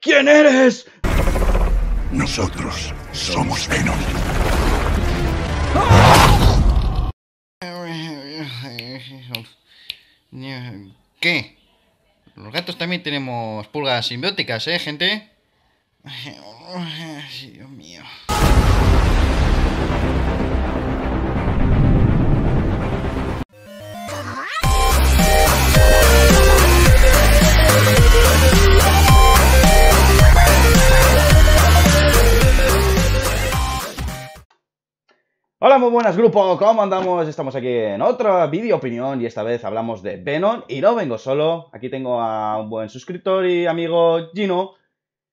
¿Quién eres? Nosotros somos Venom. ¿Qué? Los gatos también tenemos pulgas simbióticas, ¿eh, gente? Dios mío. Hola, muy buenas grupo, ¿cómo andamos? Estamos aquí en otra vídeo opinión y esta vez hablamos de Venom y no vengo solo, aquí tengo a un buen suscriptor y amigo Gino.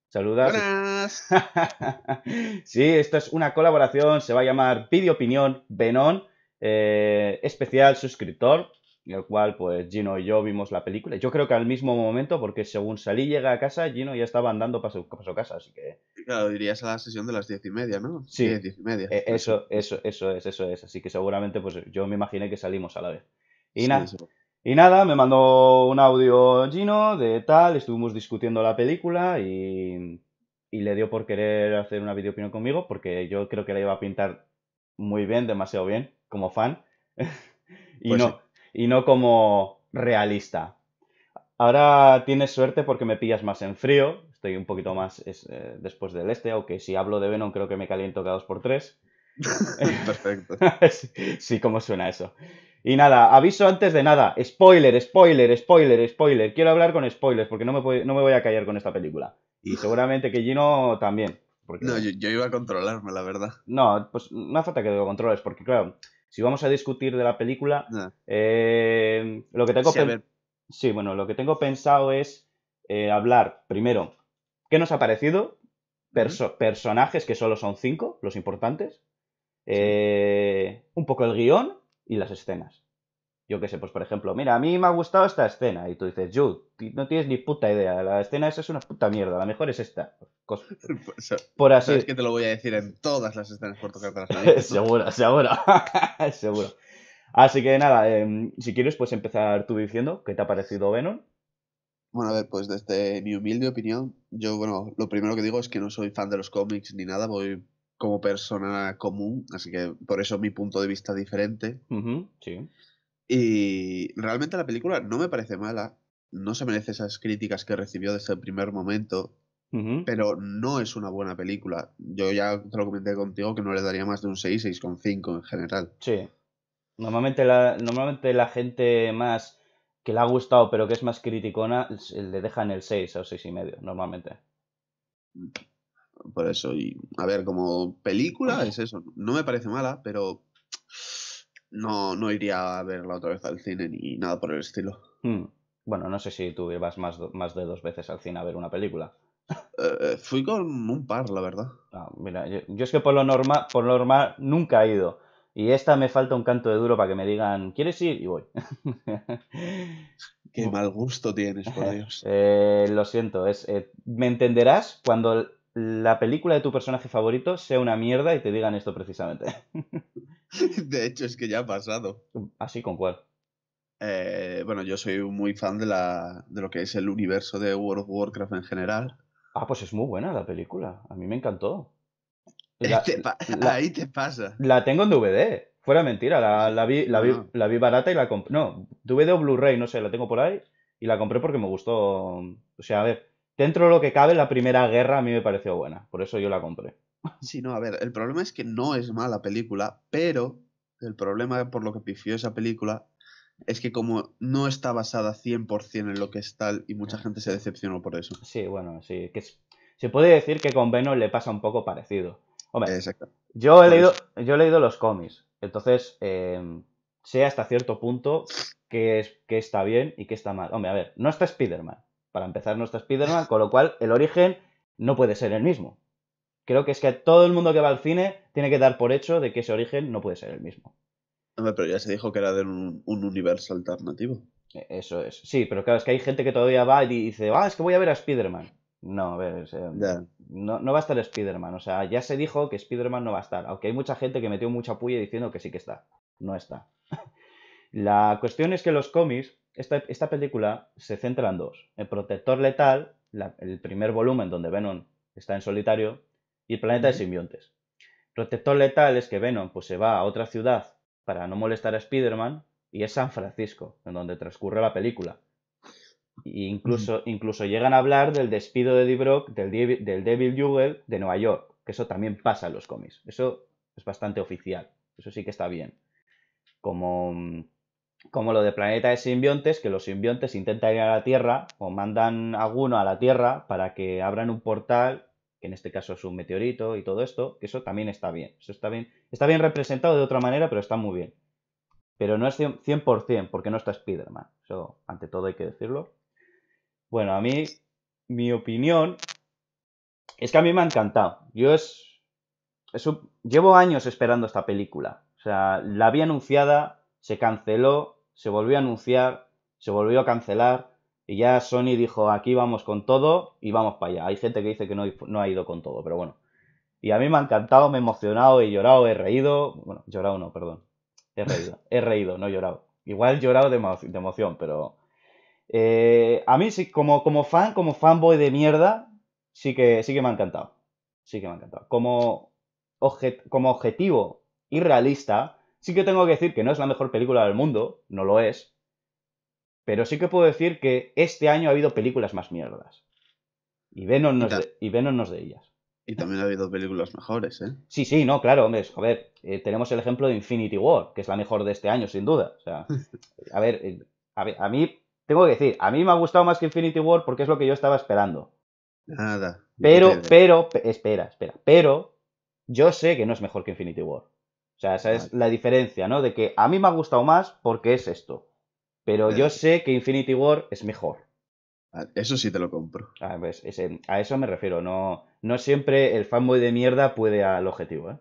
saludos. Buenas. sí, esto es una colaboración, se va a llamar video Opinión Venom, eh, especial suscriptor en el cual pues Gino y yo vimos la película. Yo creo que al mismo momento, porque según salí y llegué a casa, Gino ya estaba andando para su, casa, así que... Claro, dirías a la sesión de las diez y media, ¿no? Sí, diez, y media. E, eso, eso, eso es, eso es. Así que seguramente pues yo me imaginé que salimos a la vez. Y, nada, me mandó un audio Gino de tal, estuvimos discutiendo la película y, le dio por querer hacer una videoopinión conmigo, porque yo creo que la iba a pintar muy bien, demasiado bien, como fan. y pues no y no como realista. Ahora tienes suerte porque me pillas más en frío, estoy un poquito más eh, después del este, aunque si hablo de Venom creo que me caliento cada 2 por 3 Perfecto. sí, como cómo suena eso. Y nada, aviso antes de nada, spoiler, spoiler, spoiler, spoiler. Quiero hablar con spoilers porque no me, voy, no me voy a callar con esta película. Y seguramente que Gino también. No, yo, iba a controlarme, la verdad. No, pues no hace falta que lo controles porque, claro, si vamos a discutir de la película, ah. eh, lo que tengo sí, bueno, lo que tengo pensado es eh, hablar primero qué nos ha parecido, personajes que solo son cinco, los importantes, eh, un poco el guión y las escenas. Yo qué sé, pues por ejemplo, mira, a mí me ha gustado esta escena y tú dices, Jude, no tienes ni puta idea, la escena esa es una puta mierda, la mejor es esta. Por así. Es que te lo voy a decir en todas las escenas por tocarte las narices. seguro, seguro. seguro. Así que nada, em, si quieres, pues empezar tú diciendo qué te ha parecido Venom. Bueno, a ver, pues desde mi humilde opinión, yo, bueno, lo primero que digo es que no soy fan de los cómics ni nada, voy como persona común, así que por eso mi punto de vista diferente. Y realmente la película no me parece mala, no se merece esas críticas que recibió desde el primer momento pero no es una buena película. Yo ya te lo comenté contigo que no le daría más de un 6, 6,5 en general. Sí. Normalmente la, normalmente la gente más que le ha gustado, pero que es más criticona, le deja en el 6 o 6,5 y medio, normalmente. Por eso, y a ver, como película es eso. No me parece mala, pero no, no iría a verla otra vez al cine ni nada por el estilo. Hmm. Bueno, no sé si tú ibas más, más de dos veces al cine a ver una película. Eh, eh, fui con un par, la verdad. Ah, mira, yo, es que por lo, normal, por nunca he ido. Y esta me falta un canto de duro para que me digan, ¿quieres ir? Y voy. Qué mal gusto tienes, por Dios. Eh, lo siento, es, me entenderás cuando la película de tu personaje favorito sea una mierda y te digan esto precisamente. de hecho, es que ya ha pasado. ¿Así ¿Ah, con cuál? bueno, yo soy muy fan de, la, de lo que es el universo de World of Warcraft en general. Ah, pues es muy buena la película. A mí me encantó. Este ahí te pasa. La tengo en DVD. Fuera mentira, la, vi, ah. la vi barata y la compré. No, DVD o Blu-ray, no sé, la tengo por ahí y la compré porque me gustó. O sea, a ver, dentro de lo que cabe, la primera guerra a mí me pareció buena. Por eso yo la compré. Sí, no, a ver, el problema es que no es mala película, pero el problema por lo que pifió esa película es que como no está basada 100% en lo que es tal y mucha ah. gente se decepcionó por eso. Sí, bueno, sí, se puede decir que con Venom le pasa un poco parecido. Hombre, Yo, he pues leído, yo he leído los cómics, entonces eh, sé hasta cierto punto que, es, que está bien y que está mal. Hombre, a ver, no está Spider-Man. Para empezar, no está Spider-Man, con lo cual el origen no puede ser el mismo. Creo que es que todo el mundo que va al cine tiene que dar por hecho de que ese origen no puede ser el mismo pero ya se dijo que era de un, universo alternativo. E, eso es. Sí, pero claro, es que hay gente que todavía va y dice, ah, es que voy a ver a Spider-Man. No, a ver, eh, no, va a estar Spider-Man. O sea, ya se dijo que Spider-Man no va a estar. Aunque hay mucha gente que metió mucha puya diciendo que sí que está. No está. La cuestión es que los cómics, esta, esta película se centra en dos. El Protector Letal, el primer volumen donde Venom está en solitario, y el Planeta de Simbiontes. Protector Letal es que Venom pues, se va a otra ciudad para no molestar a Spider-Man y es San Francisco, en donde transcurre la película. incluso, mm. incluso llegan a hablar del despido de Eddie del, del Devil Jugel de Nueva York, que eso también pasa en los cómics. Eso es bastante oficial, eso sí que está bien. Como, como lo de Planeta de Simbiontes, que los simbiontes intentan ir a la Tierra o mandan a alguno a la Tierra para que abran un portal en este caso es un meteorito y todo esto, que eso también está bien. Eso está bien, está bien representado de otra manera, pero está muy bien. Pero no es 100%, porque no está Spider-Man. Eso, ante todo, hay que decirlo. Bueno, a mí, mi opinión es que a mí me ha encantado. Yo es. llevo años esperando esta película. O sea, la había anunciada, se canceló, se volvió a anunciar, se volvió a cancelar. Y ya Sony dijo, aquí vamos con todo y vamos para allá. Hay gente que dice que no, ha ido con todo, pero bueno. Y a mí me ha encantado, me he emocionado, he llorado, he reído. Bueno, llorado no, perdón. He reído, he reído, no he llorado. Igual he llorado de, emoción, pero... Eh, a mí sí, como, como fan, como fanboy de mierda, sí que, sí que me ha encantado. Sí que me ha encantado. Como, objetivo como objetivo irrealista, sí que tengo que decir que no es la mejor película del mundo, no lo es, pero sí que puedo decir que este año ha habido películas más mierdas. Y venos de, y de ellas. Y también ha habido películas mejores, ¿eh? Sí, sí, no, claro, hombre, A ver, eh, tenemos el ejemplo de Infinity War, que es la mejor de este año, sin duda. O sea, a ver, eh, a, ver a, mí, tengo que decir, a mí me ha gustado más que Infinity War porque es lo que yo estaba esperando. Nada. Pero, pero, espera, espera, pero yo sé que no es mejor que Infinity War. O sea, esa es la diferencia, ¿no? De que a mí me ha gustado más porque es esto. Pero eh, yo sé que Infinity War es mejor. Ah, eso sí te lo compro. Ah, pues, a eso me refiero. No, siempre el fanboy de mierda puede al objetivo.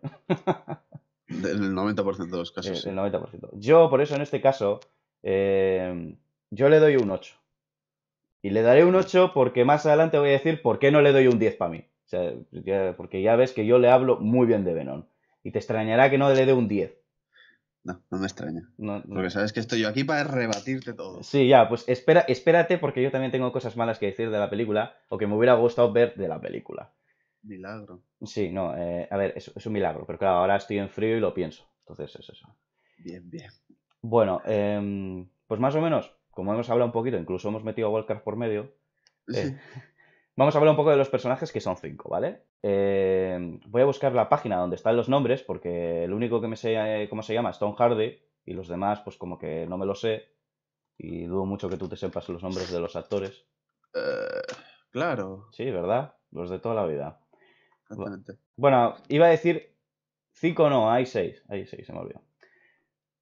En el 90% de los casos. Eh, el, 90%. Yo, por eso, en este caso, em, yo le doy un 8. Y le daré un 8 porque más adelante voy a decir por qué no le doy un 10 para mí. porque ya ves que yo le hablo muy bien de Venom. Y te extrañará que no le dé un 10. No, no me extraña. Porque sabes que estoy yo aquí para rebatirte todo. Sí, ya, pues espera, espérate porque yo también tengo cosas malas que decir de la película o que me hubiera gustado ver de la película. Milagro. Sí, no, eh, a ver, es, un milagro, pero claro, ahora estoy en frío y lo pienso. Entonces es eso. Bien, bien. Bueno, em, pues más o menos, como hemos hablado un poquito, incluso hemos metido a Walker por medio. Sí. Eh, Vamos a hablar un poco de los personajes, que son cinco, ¿vale? Eh, voy a buscar la página donde están los nombres, porque el único que me sé eh, cómo se llama es Tom Hardy, y los demás, pues como que no me lo sé, y dudo mucho que tú te sepas los nombres de los actores. Eh, claro. Sí, ¿verdad? Los de toda la vida. Exactamente. Bueno, iba a decir cinco no, hay seis. Hay seis, se me olvidó.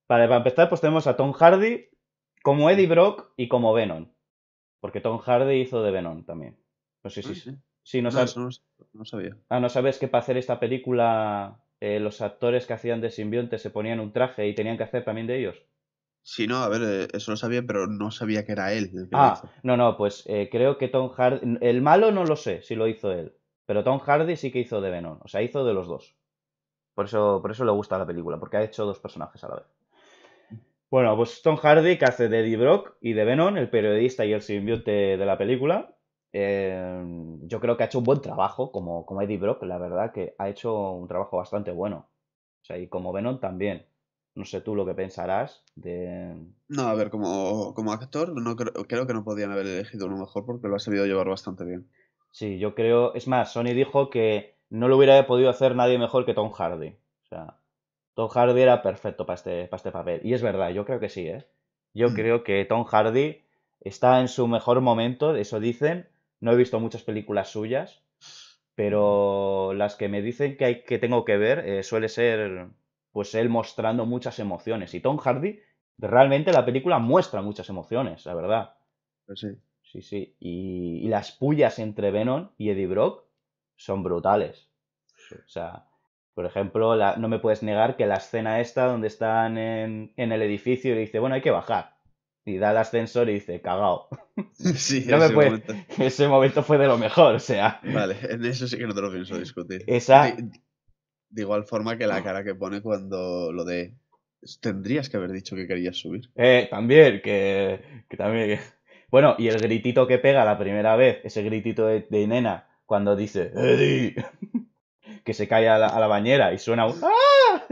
para empezar, pues tenemos a Tom Hardy como Eddie Brock y como Venom. Porque Tom Hardy hizo de Venom también. No sé si. Ah, sí. sí, no, sabes. No, sabía. Ah, no sabes que para hacer esta película eh, los actores que hacían de simbionte se ponían un traje y tenían que hacer también de ellos. Sí, no, a ver, eh, eso lo sabía, pero no sabía que era él. ah, no, no, pues eh, creo que Tom Hardy. El malo no lo sé si lo hizo él, pero Tom Hardy sí que hizo de Venom, o sea, hizo de los dos. Por eso, por eso le gusta la película, porque ha hecho dos personajes a la vez. Bueno, pues Tom Hardy que hace de Eddie Brock y de Venom, el periodista y el simbionte de la película. Em, yo creo que ha hecho un buen trabajo como, como Eddie Brock, la verdad que ha hecho un trabajo bastante bueno. O sea, y como Venom también. No sé tú lo que pensarás de... No, a ver, como, como actor no creo, que no podían haber elegido uno mejor porque lo ha sabido llevar bastante bien. Sí, yo creo... Es más, Sony dijo que no lo hubiera podido hacer nadie mejor que Tom Hardy. O sea, Tom Hardy era perfecto para este, este papel. Y es verdad, yo creo que sí, ¿eh? Yo mm. creo que Tom Hardy está en su mejor momento, eso dicen, no he visto muchas películas suyas, pero las que me dicen que, hay, que tengo que ver eh, suele ser pues él mostrando muchas emociones. Y Tom Hardy, realmente la película muestra muchas emociones, la verdad. Pues sí. Sí, Y, las pullas entre Venom y Eddie Brock son brutales. O sea, por ejemplo, no me puedes negar que la escena esta donde están en, el edificio y dice, bueno, hay que bajar y da el ascensor y dice, cagao. Sí, ese, momento. ese momento fue de lo mejor, o sea. Vale, en eso sí que no te lo pienso discutir. Esa... De, igual forma que la cara que pone cuando lo de... Tendrías que haber dicho que querías subir. Eh, también, que, también... Bueno, y el gritito que pega la primera vez, ese gritito de, nena, cuando dice, que se cae a la, bañera y suena un... ¡Ah!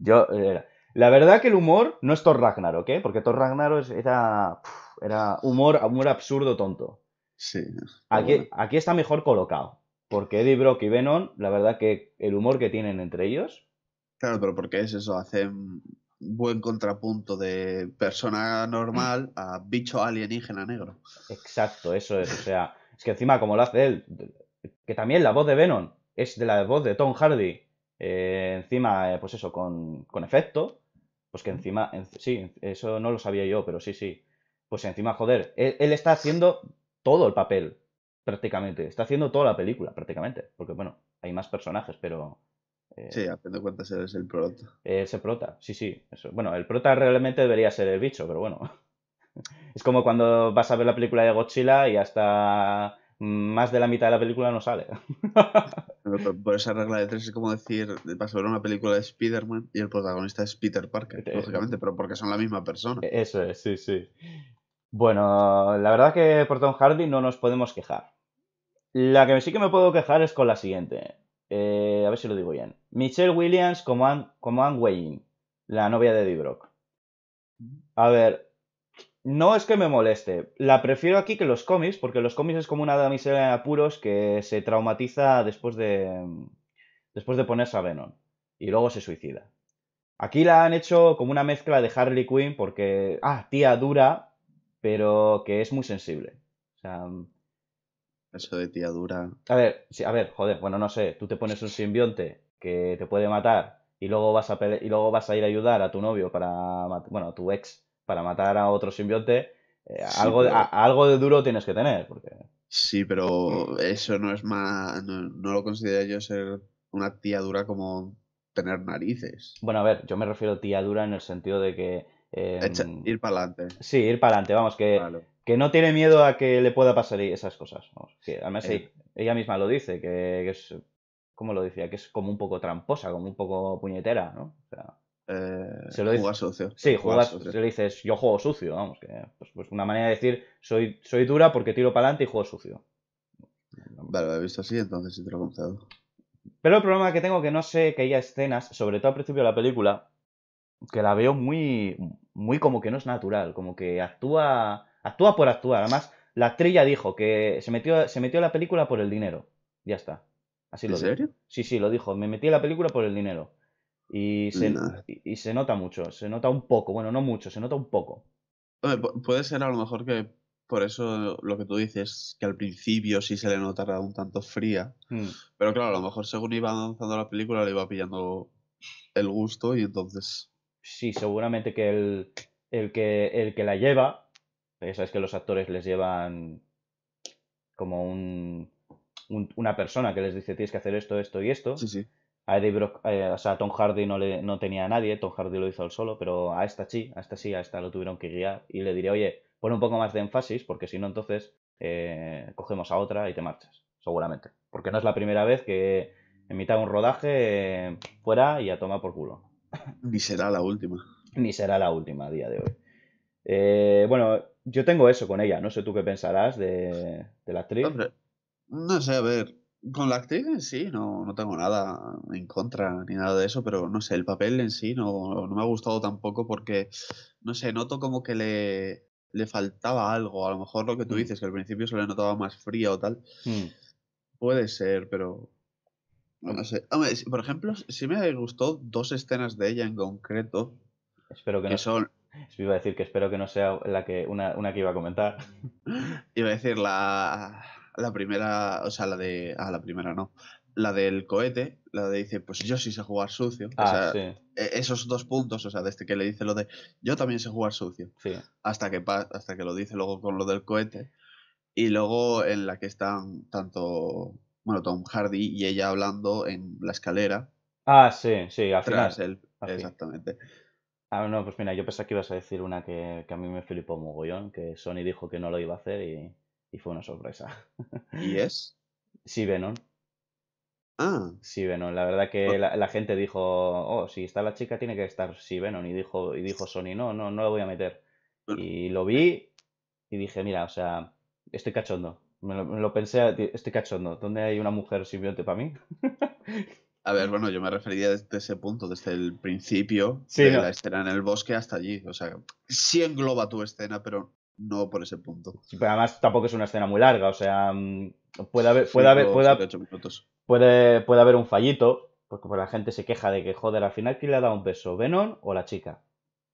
yo, yo la verdad que el humor no es Thor Ragnarok, ¿ok? ¿eh? Porque Thor Ragnarok era, era humor, humor absurdo tonto. Sí. Aquí, aquí está mejor colocado. Porque Eddie Brock y Venom, la verdad que el humor que tienen entre ellos. Claro, pero porque es eso, hacen buen contrapunto de persona normal a bicho alienígena negro. Exacto, eso es. O sea, es que encima, como lo hace él, que también la voz de Venom es de la voz de Tom Hardy. Eh, encima, eh, pues eso, con efecto. Pues que encima, sí, eso no lo sabía yo, pero sí, sí. Pues encima, joder, él, está haciendo todo el papel, prácticamente. Está haciendo toda la película, prácticamente. Porque, bueno, hay más personajes, pero. Eh, sí, a fin de es el prota. Ese prota, sí, sí. Bueno, el prota realmente debería ser el bicho, pero bueno. es como cuando vas a ver la película de Godzilla y hasta mm, más de la mitad de la película no sale. Por, esa regla de tres es como decir, vas a una película de Spider-Man y el protagonista es Peter Parker, eh, eh, lógicamente, pero porque son la misma persona. Eh, eso es, sí, sí. Bueno, la verdad que por Tom Hardy no nos podemos quejar. La que sí que me puedo quejar es con la siguiente. a ver si lo digo bien. Michelle Williams como Anne, como Wayne, la novia de Eddie Brock. A ver, no es que me moleste, la prefiero aquí que los cómics, porque los cómics es como una damisela en apuros que se traumatiza después de, después de ponerse a Venom y luego se suicida. Aquí la han hecho como una mezcla de Harley Quinn porque, ah, tía dura, pero que es muy sensible. O sea, mm, Eso de tía dura. A ver, a ver, joder, bueno, no sé, tú te pones un simbionte que te puede matar y luego vas a, y luego vas a ir a ayudar a tu novio para, bueno, a tu ex para matar a otro simbionte, eh, algo, algo de duro tienes que tener. Porque... Sí, pero mm. eso no es más. No, lo considero yo ser una tía dura como tener narices. Bueno, a ver, yo me refiero a tía dura en el sentido de que. Em, ir para adelante. Sí, ir para adelante, vamos, que, que no tiene miedo a que le pueda pasar esas cosas. Vamos, además, sí, eh. ella misma lo dice, que, es. ¿Cómo lo decía? Que es como un poco tramposa, como un poco puñetera, ¿no? O sea... Eh, se lo sucio. Sí, Se le dices, yo juego sucio, vamos, que pues, pues, una manera de decir, soy, soy dura porque tiro para adelante y juego sucio. Vale, lo he visto así, entonces sí te lo he contado. Pero el problema que tengo que no sé que haya escenas, sobre todo al principio de la película, que la veo muy, muy como que no es natural, como que actúa, actúa por actuar. Además, la actriz dijo que se metió, se metió a la película por el dinero. Ya está. Así ¿En serio? Sí, sí, lo dijo. Me metí a la película por el dinero. Y se, nota mucho, se nota un poco, bueno, no mucho, se nota un poco. puede ser a lo mejor que por eso lo que tú dices, que al principio sí se le notará un tanto fría, hmm. pero claro, a lo mejor según iba avanzando la película le iba pillando el gusto y entonces... Sí, seguramente que el, que, el que la lleva, Ya sabes que los actores les llevan como un, una persona que les dice tienes que hacer esto, esto y esto, sí, sí a eh, Tom Hardy no, tenía a nadie, Tom Hardy lo hizo él solo, pero a esta sí, a esta sí, a esta lo tuvieron que guiar y le diría, oye, pon un poco más de énfasis porque si no, entonces eh, cogemos a otra y te marchas, seguramente. Porque no es la primera vez que en mitad de un rodaje eh, fuera y a tomar por culo. Ni será la última. Ni será la última a día de hoy. bueno, yo tengo eso con ella, no sé tú qué pensarás de, de la actriz. no sé, a ver, con la actriz en sí, no, tengo nada en contra ni nada de eso, pero no sé, el papel en sí no, me ha gustado tampoco porque, no sé, noto como que le, faltaba algo. A lo mejor lo que tú mm. dices, que al principio se le notaba más fría o tal. Mm. Puede ser, pero. No sé. por ejemplo, sí me gustó dos escenas de ella en concreto. Espero que, no. Iba a decir que espero que no sea la que una, una que iba a comentar. iba a decir la la primera, o sea, la de, ah, la primera no, la del cohete, la de dice, pues yo sí sé jugar sucio. Ah, sí. E, esos dos puntos, o sea, desde que le dice lo de yo también sé jugar sucio. Sí. Hasta que hasta que lo dice luego con lo del cohete. Y luego en la que están tanto bueno, Tom Hardy y ella hablando en la escalera. Ah, sí, sí, al final. exactamente. Ah, no, pues mira, yo pensé que ibas a decir una que, que a mí me flipó mogollón, que Sony dijo que no lo iba a hacer y, y fue una sorpresa. ¿Y es? Sí, Venom. Ah. Sí, Venom. La verdad que la, gente dijo, oh, si está la chica tiene que estar sí, Venom. Y dijo, y dijo Sony, no, no, no la voy a meter. Y lo vi y dije, mira, o sea, estoy cachondo. Me lo, pensé, estoy cachondo. ¿Dónde hay una mujer simbionte para mí? A ver, bueno, yo me refería desde ese punto, desde el principio sí, de la escena en el bosque hasta allí. O sea, sí engloba tu escena, pero no por ese punto. además tampoco es una escena muy larga, o sea, mm, puede haber, puede haber, puede, haber un fallito, porque pues la gente se queja de que, joder, al final, ¿quién le ha dado un beso? Venom o la chica?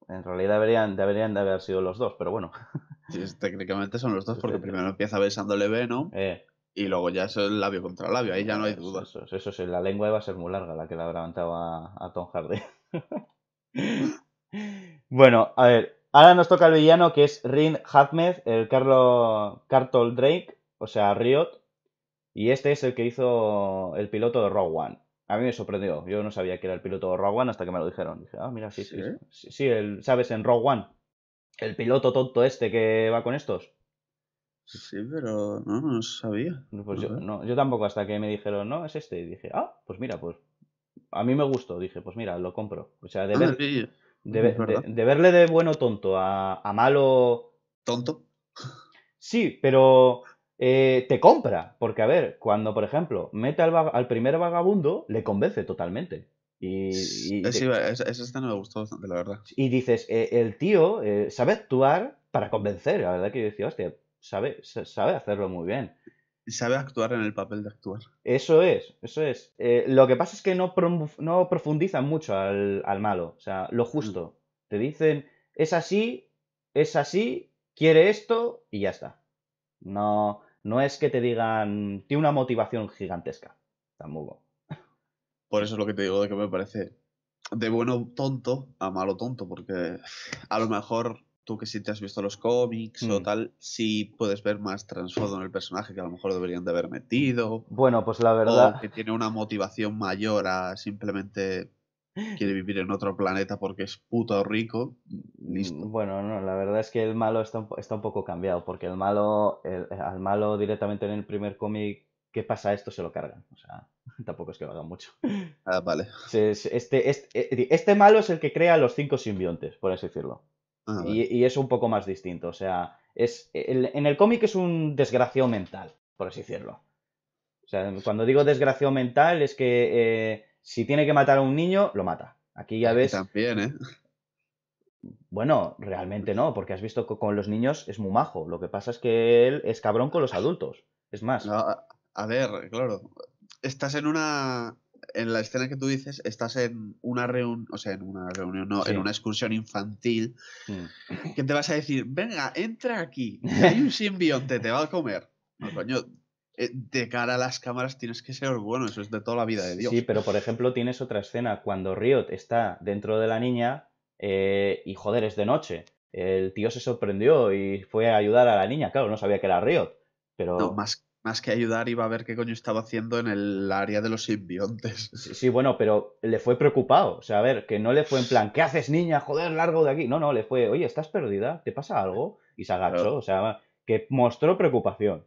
En realidad deberían, deberían de haber sido los dos, pero bueno. técnicamente son los dos, porque primero empieza besándole Venom eh. y luego ya es el labio contra labio, ahí ya no hay duda Eso, sí, la lengua iba a ser muy larga la que le habrá levantado a, a Tom Hardy. bueno, a ver, Ahora nos toca el villano que es Rin Hazmed, el Carlo Cartol Drake, o sea, Riot. Y este es el que hizo el piloto de Rogue One. A mí me sorprendió. Yo no sabía que era el piloto de Rogue One hasta que me lo dijeron. Dije, ah, mira, sí, sí. Sí, el, ¿sabes? En Rogue One. El piloto tonto este que va con estos. Sí, pero no, no sabía. Pues yo, no, yo tampoco, hasta que me dijeron, no, es este. Y dije, ah, pues mira, pues. A mí me gustó. Dije, pues mira, lo compro. O sea, de, ah, ver, de, verle de bueno tonto a, malo. ¿Tonto? Sí, pero eh, te compra. Porque, a ver, cuando, por ejemplo, mete al, al primer vagabundo, le convence totalmente. Y, y este me gustó bastante, la verdad. Y dices, eh, el tío eh, sabe actuar para convencer. La verdad que yo decía, hostia, sabe, sabe hacerlo muy bien sabe actuar en el papel de actuar. Eso es, eso es. Eh, lo que pasa es que no, no profundizan mucho al, malo, o sea, lo justo. Mm. Te dicen, es así, es así, quiere esto y ya está. No, no es que te digan, tiene una motivación gigantesca, tampoco. Por eso es lo que te digo de que me parece de bueno tonto a malo tonto, porque a lo mejor tú que si te has visto los cómics o mm. tal, si puedes ver más trasfondo en el personaje que a lo mejor deberían de haber metido. Bueno, pues la verdad. que tiene una motivación mayor a simplemente quiere vivir en otro planeta porque es puto rico. Mm, listo. Bueno, no, la verdad es que el malo está un, está un poco cambiado, porque el malo, el, al malo directamente en el primer cómic ¿qué pasa? Esto se lo cargan. O sea, tampoco es que lo hagan mucho. Ah, vale. Este, este, eh, este, malo es el que crea los cinco simbiontes, por así decirlo. Ah, y, es un poco más distinto. O sea, es en el cómic es un desgracio mental, por así decirlo. O sea, cuando digo desgracio mental es que eh, si tiene que matar a un niño, lo mata. Aquí ya ves. También, ¿eh? Bueno, realmente no, porque has visto que con los niños es muy majo. Lo que pasa es que él es cabrón con los adultos. Es más. a ver, claro. Estás en una en la escena que tú dices, estás en una reunión, o sea, en una reunión, no, en una excursión infantil, mm. que te vas a decir, venga, entra aquí, hay un simbionte, te va a comer. No, coño, eh, de cara a las cámaras tienes que ser bueno, eso es de toda la vida de Dios. Sí, pero por ejemplo tienes otra escena, cuando Riot está dentro de la niña eh, y joder, es de noche. El tío se sorprendió y fue a ayudar a la niña, claro, no sabía que era Riot. Pero... más, más que ayudar, iba a ver qué coño estaba haciendo en el área de los simbiontes. Sí, bueno, pero le fue preocupado. O sea, a ver, que no le fue en plan, ¿qué haces, niña? Joder, largo de aquí. No, no, le fue, oye, estás perdida, ¿te pasa algo? Y se agachó, o sea, que mostró preocupación.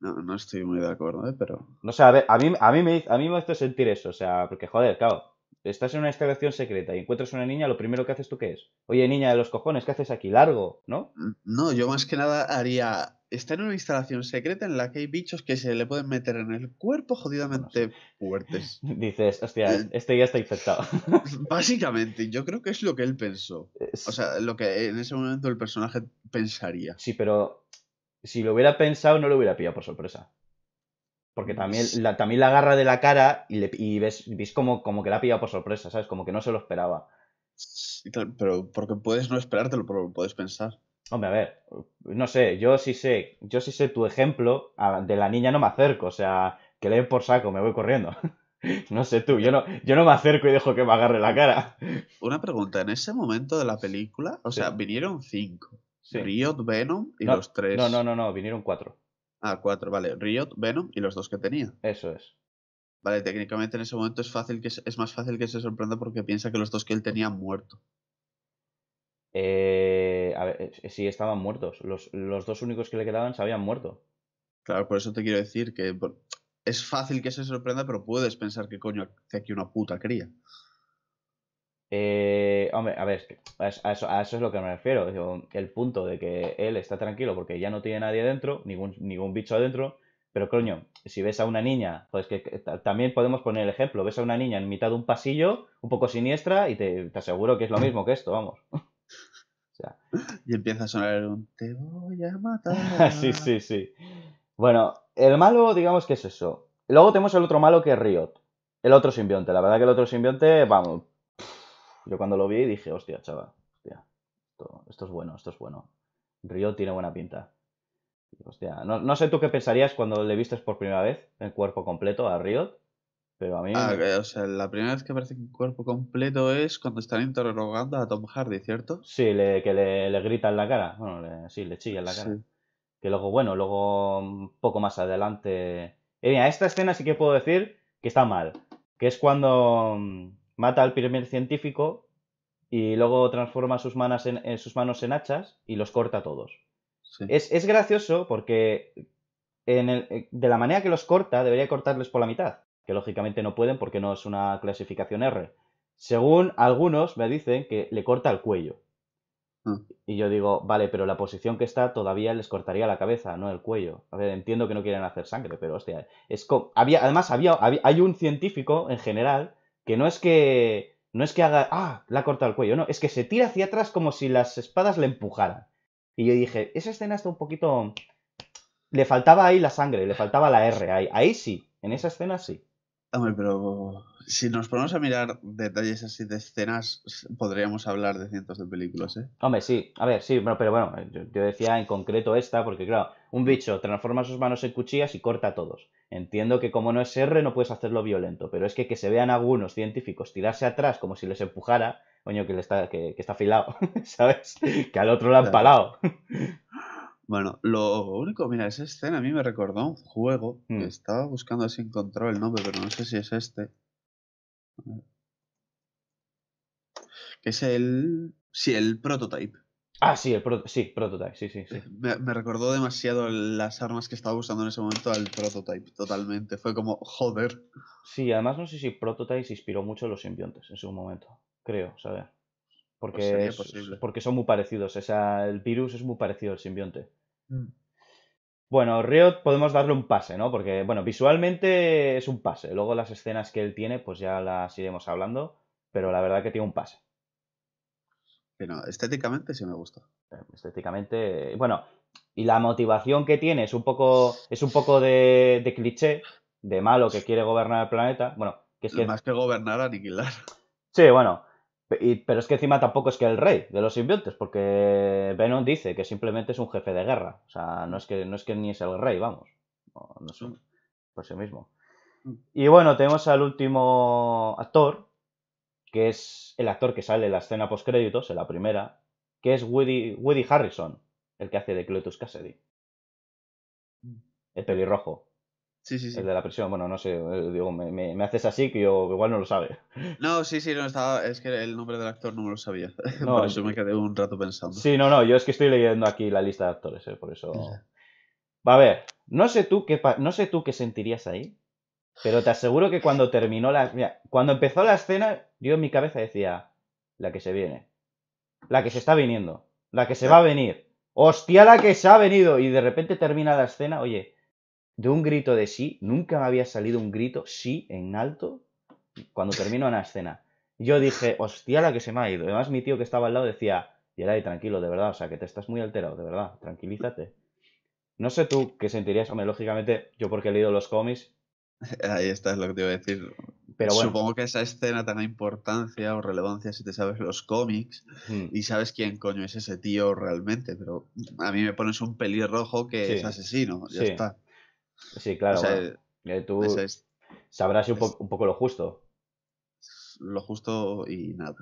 No, no estoy muy de acuerdo, ¿eh? pero. No o sé, a ver, a mí, a mí, me, a mí me hizo sentir eso, o sea, porque joder, claro, estás en una instalación secreta y encuentras una niña, lo primero que haces tú qué es? Oye, niña de los cojones, ¿qué haces aquí? Largo, ¿no? Mm, no, yo más que nada haría está en una instalación secreta en la que hay bichos que se le pueden meter en el cuerpo jodidamente fuertes. Dices, hostia, este ya está infectado. Básicamente, yo creo que es lo que él pensó. O sea, lo que en ese momento el personaje pensaría. Sí, pero si lo hubiera pensado, no lo hubiera pillado por sorpresa. Porque también la, también agarra de la cara y, ves, como, como que la ha pillado por sorpresa, ¿sabes? Como que no se lo esperaba. pero porque puedes no esperártelo, pero puedes pensar. Hombre, a ver, no sé, yo sí sé, yo sí sé tu ejemplo, de la niña no me acerco, o sea, que le den por saco, me voy corriendo. No sé tú, yo no, yo no me acerco y dejo que me agarre la cara. Una pregunta, en ese momento de la película, o sea, vinieron cinco. Riot, Venom y los tres. No, no, no, no, vinieron cuatro. Ah, cuatro, vale. Riot, Venom y los dos que tenía. Eso es. Vale, técnicamente en ese momento es, fácil que, es más fácil que se sorprenda porque piensa que los dos que él tenía han muerto. Eh, a ver, eh, eh, sí, estaban muertos. Los, los, dos únicos que le quedaban se habían muerto. Claro, por eso te quiero decir que es fácil que se sorprenda, pero puedes pensar que coño hace aquí una puta cría. Eh, hombre, a ver, a, eso, a, es lo que me refiero. el punto de que él está tranquilo porque ya no tiene nadie dentro, ningún, ningún bicho adentro. Pero coño, si ves a una niña, pues que, también podemos poner el ejemplo, ves a una niña en mitad de un pasillo, un poco siniestra, y te, aseguro que es lo mismo que esto, vamos. Y empieza a sonar un te voy a matar. sí, sí, sí. Bueno, el malo, digamos que es eso. Luego tenemos el otro malo que es Riot. El otro simbionte, la verdad que el otro simbionte, vamos, yo cuando lo vi dije, hostia, chaval, hostia, esto, es bueno, esto es bueno. Río tiene buena pinta. Hostia, no, sé tú qué pensarías cuando le vistes por primera vez el cuerpo completo a Riot, pero a mí... Ah, o sea, la primera vez que aparece el cuerpo completo es cuando están interrogando a Tom Hardy, ¿cierto? Sí, le, que le, le grita en la cara, bueno, sí, le chilla en la cara. Que luego, bueno, luego un mm, poco más adelante... Eh, esta escena sí que puedo decir que está mal, que es cuando mm, mata al primer científico y luego transforma sus, manos en, sus manos en hachas y los corta todos. Es, gracioso porque eh, de la manera que los corta, debería cortarles por la mitad, que lógicamente no pueden porque no es una clasificación R. Según algunos me dicen que le corta el cuello. Mm. Y yo digo, vale, pero la posición que está todavía les cortaría la cabeza, no el cuello. A ver, entiendo que no quieren hacer sangre, pero hostia, es había, además hay un científico en general que no es que no es que haga, ah, le ha cortado el cuello, no, es que se tira hacia atrás como si las espadas le empujaran. Y yo dije, esa escena está un poquito... Le faltaba ahí la sangre, le faltaba la R, ahí, ahí sí, en esa escena sí. Hombre, pero si nos ponemos a mirar detalles así de escenas, podríamos hablar de cientos de películas, ¿eh? Hombre, sí, a ver, sí, pero bueno, yo, decía en concreto esta, porque claro, un bicho transforma sus manos en cuchillas y corta a todos. Entiendo que como no es R no puedes hacerlo violento, pero es que que se vean algunos científicos tirarse atrás como si les empujara, coño, que, le está, que, está afilado, ¿sabes? Que al otro lo han palado. Bueno, lo único, mira, esa escena a mí me recordó un juego que hmm. estaba buscando si encontró el nombre, pero no sé si es este. Que es el. Sí, el prototype. Ah, sí, el sí, prototype, sí, sí. sí. Eh, me, recordó demasiado las armas que estaba usando en ese momento al prototype, totalmente. Fue como, joder. Sí, además no sé si prototype se inspiró mucho en los simbiontes en su momento, creo, ¿sabes? Porque, pues porque son muy parecidos. O sea, el virus es muy parecido al simbionte. Mm. Bueno, Riot podemos darle un pase, ¿no? Porque, bueno, visualmente es un pase. Luego las escenas que él tiene, pues ya las iremos hablando, pero la verdad que tiene un pase. Pero estéticamente sí me gusta. Estéticamente, bueno, y la motivación que tiene es un poco, es un poco de, cliché, de malo que quiere gobernar el planeta. Bueno, que es Más que gobernar, aniquilar. Sí, bueno, pero es que encima tampoco es que el rey de los simbiontes, porque Venom dice que simplemente es un jefe de guerra. O sea, no es que, no es que ni es el rey, vamos. No, mm. por sí mismo. Mm. Y bueno, tenemos al último actor, que es el actor que sale en la escena post-créditos, en la primera, que es Woody, Woody Harrison, el que hace de Cletus Cassidy. Mm. El pelirrojo. El de la presión, bueno, no sé, eh, digo, me, haces así que yo igual no lo sabe. No, sí, sí, no estaba, es que el nombre del actor no lo sabía. por eso me quedé un rato pensando. Sí, no, no, yo es que estoy leyendo aquí la lista de actores, eh, por eso. Va a ver, no sé tú qué no sé tú qué sentirías ahí, pero te aseguro que cuando terminó la cuando empezó la escena, yo en mi cabeza decía, la que se viene, la que se está viniendo, la que se va a venir. Hostia, la que se ha venido y de repente termina la escena, oye, de un grito de sí, nunca me había salido un grito sí en alto cuando termino una escena. Yo dije, hostia, la que se me ha ido. Además, mi tío que estaba al lado decía, de tranquilo, de verdad, o sea, que te estás muy alterado, de verdad, tranquilízate. No sé tú qué sentirías, hombre, lógicamente, yo porque he leído los cómics. Ahí está, es lo que te iba a decir. Supongo que esa escena tenga importancia o relevancia si te sabes los cómics hmm. y sabes quién coño es ese tío realmente, pero a mí me pones un pelirrojo que es asesino, ya está. Sí, claro. tú sabrás un, poco lo justo. Lo justo y nada.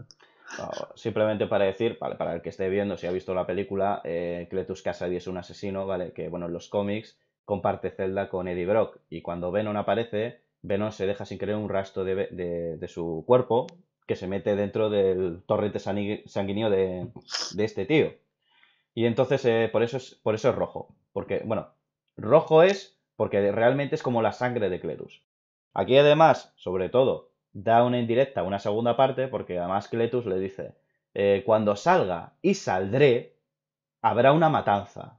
Ah, simplemente para decir, para el que esté viendo, si ha visto la película, eh, Cletus es un asesino, ¿vale? Que, bueno, en los cómics comparte celda con Eddie Brock. Y cuando Venom aparece, Venom se deja sin creer un rastro de, su cuerpo que se mete dentro del torrente sanguíneo de, este tío. Y entonces, eh, por, eso es, por eso es rojo. Porque, bueno, rojo es porque realmente es como la sangre de Cletus. Aquí además, sobre todo, da una indirecta, una segunda parte, porque además Cletus le dice, eh, cuando salga y saldré, habrá una matanza.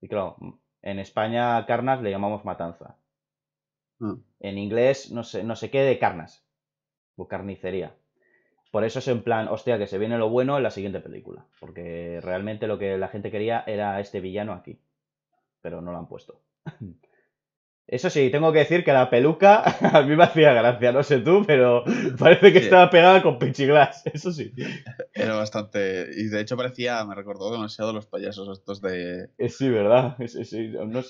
Y claro, en España carnas le llamamos matanza. Hmm. En inglés no sé, no sé qué de carnas o carnicería. Por eso es en plan, hostia, que se viene lo bueno en la siguiente película. Porque realmente lo que la gente quería era este villano aquí. Pero no lo han puesto. Eso sí, tengo que decir que la peluca a mí me hacía gracia, no sé tú, pero parece que estaba pegada con pinchiglas, eso sí. Era bastante. Y de hecho parecía, me recordó demasiado los payasos estos de. Eh, sí, verdad.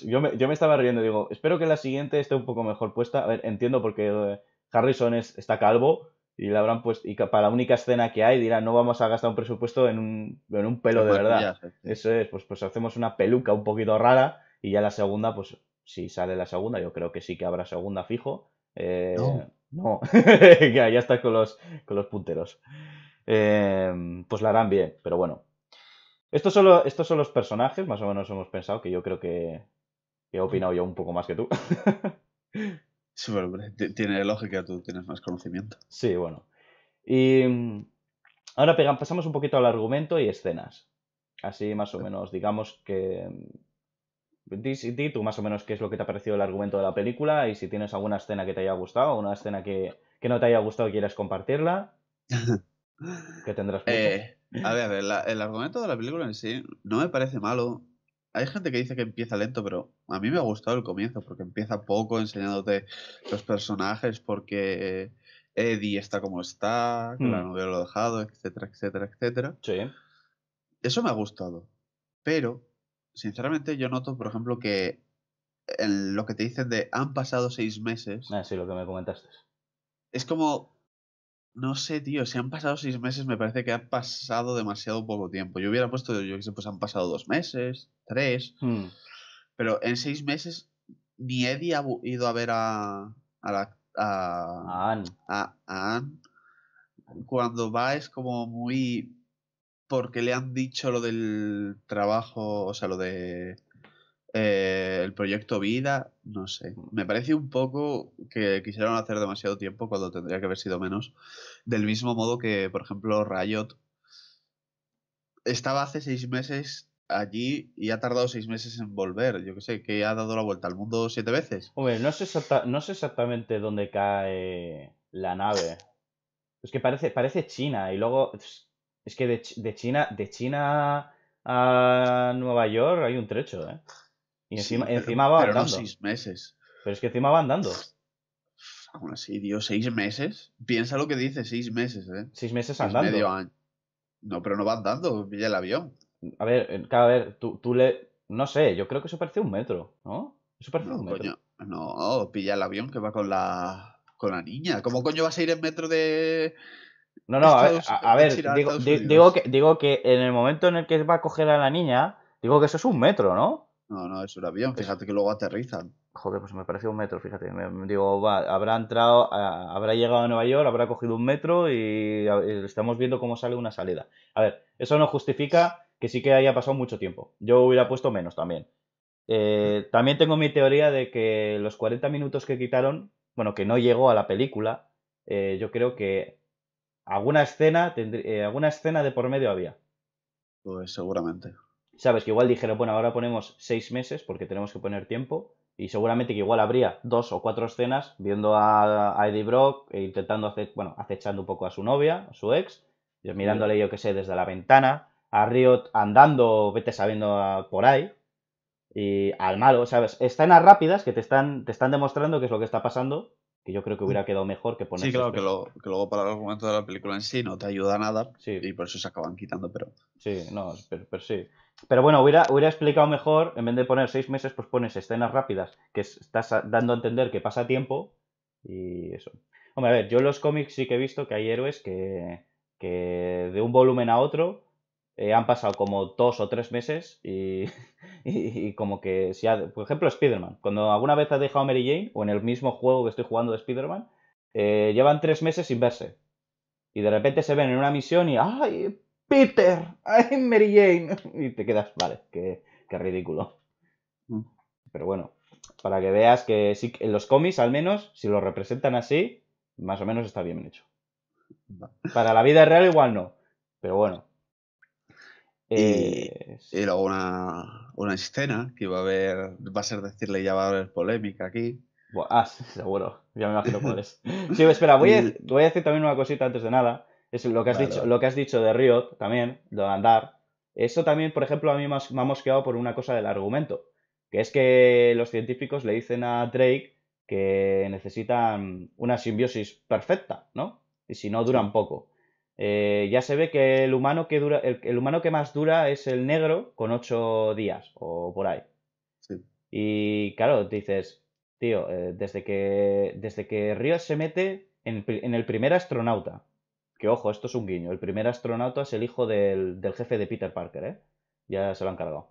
yo, me, estaba riendo, digo, espero que la siguiente esté un poco mejor puesta. A ver, entiendo porque eh, Harrison es, está calvo y la habrán puesto. Y para la única escena que hay dirán, no vamos a gastar un presupuesto en un, pelo de verdad. eso es, pues, pues hacemos una peluca un poquito rara y ya la segunda, pues si sale la segunda, yo creo que sí que habrá segunda fijo. Eh, no. no. ya, está con los, los punteros. Em, pues la harán bien, pero bueno. Estos son, los, son los personajes, más o menos hemos pensado, que yo creo que, he opinado yo un poco más que tú. sí, tiene lógica, tú tienes más conocimiento. Sí, bueno. Y mm, ahora pasamos un poquito al argumento y escenas. Así más o menos, digamos que mm, Di, tú más o menos qué es lo que te ha parecido el argumento de la película y si tienes alguna escena que te haya gustado, o una escena que, no te haya gustado y quieres compartirla, que tendrás. que eh, a ver, el argumento de la película en sí no me parece malo. Hay gente que dice que empieza lento, pero a mí me ha gustado el comienzo porque empieza poco enseñándote los personajes, porque eh, Eddie está como está, que la mm. novia lo ha dejado, etcétera, etcétera, etcétera. Sí. Eso me ha gustado, pero sinceramente yo noto, por ejemplo, que en lo que te dicen de han pasado seis meses. Ah, sí, lo que me comentaste. Es como. No sé, tío, si han pasado seis meses me parece que ha pasado demasiado poco tiempo. Yo hubiera puesto, yo que sé, pues han pasado dos meses, tres. Hmm. Pero en seis meses ni Eddie ha ido a ver a. a Anne. Cuando va es como muy porque le han dicho lo del trabajo, o sea, lo de eh, el proyecto Vida, no sé. Mm. Me parece un poco que quisieron hacer demasiado tiempo cuando tendría que haber sido menos. Del mismo modo que, por ejemplo, Riot estaba hace seis meses allí y ha tardado seis meses en volver. Yo qué sé, que ha dado la vuelta al mundo siete veces. Hombre, no sé, no sé exactamente dónde cae la nave. Es que parece, parece China y luego es que de, China, de China a Nueva York hay un trecho, ¿eh? Y encima, va pero No seis meses. Pero es que encima va andando. Aún así, Dios, seis meses. Piensa lo que dice, seis meses, ¿eh? Seis meses andando. medio año. No, pero no va andando, pilla el avión. A ver, cada vez tú, tú le. No sé, yo creo que eso parece un metro, ¿no? Eso parece un metro. no, pilla el avión que va con la. con la niña. ¿Cómo coño vas a ir en metro de no, no, a, ver, digo, que, digo que en el momento en el que va a coger a la niña, digo que eso es un metro, ¿no? No, no, es un avión, fíjate que luego aterrizan. Joder, pues me parece un metro, fíjate. digo, va, habrá entrado, habrá llegado a Nueva York, habrá cogido un metro y, estamos viendo cómo sale una salida. A ver, eso no justifica que sí que haya pasado mucho tiempo. Yo hubiera puesto menos también. Eh, también tengo mi teoría de que los 40 minutos que quitaron, bueno, que no llegó a la película, eh, yo creo que alguna escena, eh, alguna escena de por medio había. Pues seguramente. Sabes que igual dijeron, bueno, ahora ponemos seis meses porque tenemos que poner tiempo. Y seguramente que igual habría dos o cuatro escenas viendo a, Eddie Brock e intentando hacer, bueno, acechando un poco a su novia, a su ex, mirándole, yo qué sé, desde la ventana, a Riot andando, vete sabiendo por ahí, y al malo, ¿sabes? Escenas rápidas que te están, te están demostrando qué es lo que está pasando que yo creo que mm. hubiera quedado mejor que poner. Sí, claro, que, luego para el argumento de la película en sí no te ayuda nada sí. y por eso se acaban quitando, pero. Sí, no, pero, sí. Pero bueno, hubiera, hubiera, explicado mejor, en vez de poner seis meses, pues pones escenas rápidas, que estás dando a entender que pasa tiempo y eso. Hombre, a ver, yo en los cómics sí que he visto que hay héroes que, que de un volumen a otro eh, han pasado como dos o tres meses y, como que si ha, por ejemplo Spider-Man, cuando alguna vez ha dejado Mary Jane o en el mismo juego que estoy jugando de Spider-Man, eh, llevan tres meses sin verse y de repente se ven en una misión y ¡ay, Peter! ¡ay, Mary Jane! y te quedas, vale, qué, qué ridículo. Mm. Pero bueno, para que veas que sí, en los cómics al menos, si lo representan así, más o menos está bien hecho. Para la vida real igual no, pero bueno y, luego una, escena que va a haber, va a ser decirle, ya va a haber polémica aquí. Ah, seguro, ya me imagino cuál es. Sí, espera, voy a, decir también una cosita antes de nada. Es lo que has, dicho, lo que has dicho de Riot también, de andar. Eso también, por ejemplo, a mí me ha mosqueado por una cosa del argumento, que es que los científicos le dicen a Drake que necesitan una simbiosis perfecta, ¿no? Y si no, duran poco. Eh, ya se ve que el humano que dura, el, humano que más dura es el negro con ocho días o por ahí. Y claro, dices, tío, eh, desde que desde que Ríos se mete en, el primer astronauta, que ojo, esto es un guiño, el primer astronauta es el hijo del, jefe de Peter Parker, ¿eh? Ya se lo han cargado.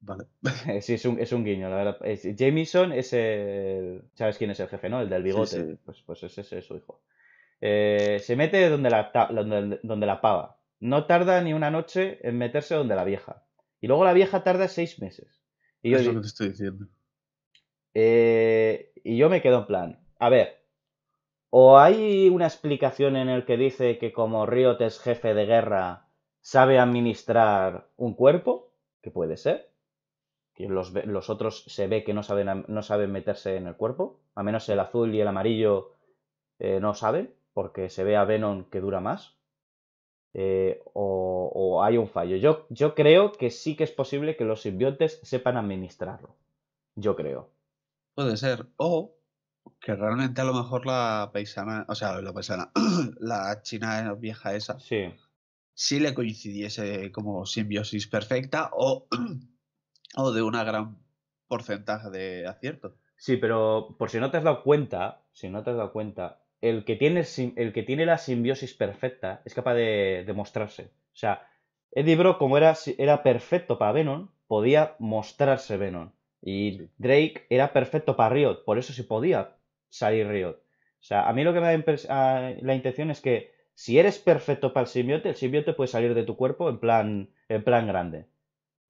Vale. Sí, es un, guiño, la verdad. Jameson es el... ¿Sabes quién es el jefe, no? El del bigote. Pues, pues ese es su hijo. Eh, se mete donde la, donde, la pava. No tarda ni una noche en meterse donde la vieja. Y luego la vieja tarda seis meses. Y yo lo que te estoy diciendo. Eh, y yo me quedo en plan, a ver, o hay una explicación en el que dice que como Riot es jefe de guerra, sabe administrar un cuerpo, que puede ser, que los, otros se ve que no saben, meterse en el cuerpo, a menos el azul y el amarillo eh, no saben porque se ve a Venom que dura más. Eh, o, hay un fallo. Yo, yo creo que sí que es posible que los simbiontes sepan administrarlo. Yo creo. Puede ser. O que realmente a lo mejor la paisana, o sea, la paisana, la china vieja esa, sí. sí le coincidiese como simbiosis perfecta o, o de una gran porcentaje de acierto. Sí, pero por si no te has dado cuenta, si no te has dado cuenta, el que tiene, el que tiene la simbiosis perfecta es capaz de, mostrarse. O sea, Eddie Brock, como era, era perfecto para Venom, podía mostrarse Venom. Y Drake era perfecto para Riot, por eso se podía salir Riot. O sea, a mí lo que me da la intención es que si eres perfecto para el simbiote, el simbiote puede salir de tu cuerpo en plan, en plan grande.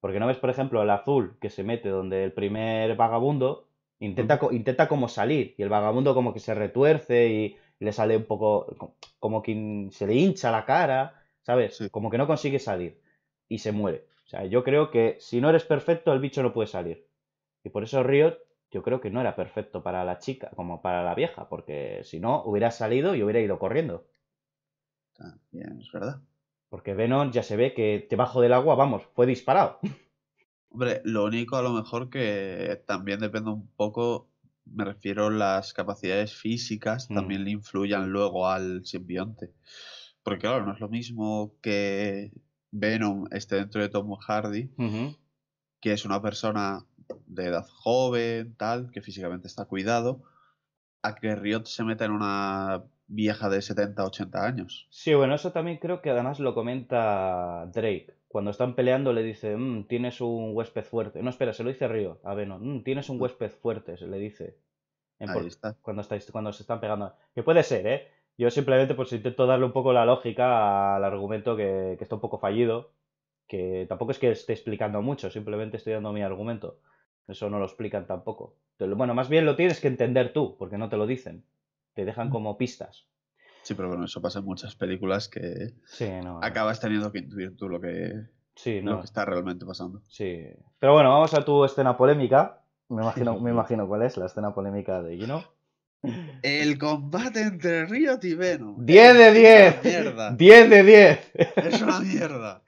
Porque no ves, por ejemplo, el azul que se mete donde el primer vagabundo Intenta, como salir y el vagabundo como que se retuerce y le sale un poco, como que se le hincha la cara, ¿sabes? Como que no consigue salir y se muere. O sea, yo creo que si no eres perfecto, el bicho no puede salir. Y por eso Riot, yo creo que no era perfecto para la chica, como para la vieja, porque si no, hubiera salido y hubiera ido corriendo. bien, es verdad. Porque Venom ya se ve que debajo del agua, vamos, fue disparado. Hombre, lo único a lo mejor que también depende un poco, me refiero las capacidades físicas, mm. también le influyan luego al simbionte. Porque claro, no es lo mismo que Venom esté dentro de Tom Hardy, que es una persona de edad joven, tal, que físicamente está cuidado, a que Riot se meta en una vieja de 70, 80 años. Sí, bueno, eso también creo que además lo comenta Drake cuando están peleando le dice, mm, tienes un huésped fuerte. No, espera, se lo dice Río a Venom. Mm, tienes un huésped fuerte, se le dice. Cuando, cuando se están pegando. Que puede ser, ¿eh? Yo simplemente pues intento darle un poco la lógica al argumento que, que está un poco fallido. Que tampoco es que esté explicando mucho, simplemente estoy dando mi argumento. Eso no lo explican tampoco. Bueno, más bien lo tienes que entender tú, porque no te lo dicen. Te dejan como pistas. Sí, pero bueno, eso pasa en muchas películas que no, acabas teniendo que intuir tú lo que, sí, no. está realmente pasando. Sí. Pero bueno, vamos a tu escena polémica. Me imagino, me imagino cuál es la escena polémica de Gino. El combate entre río y Venom. 10 de 10. 10 de 10. Es una mierda.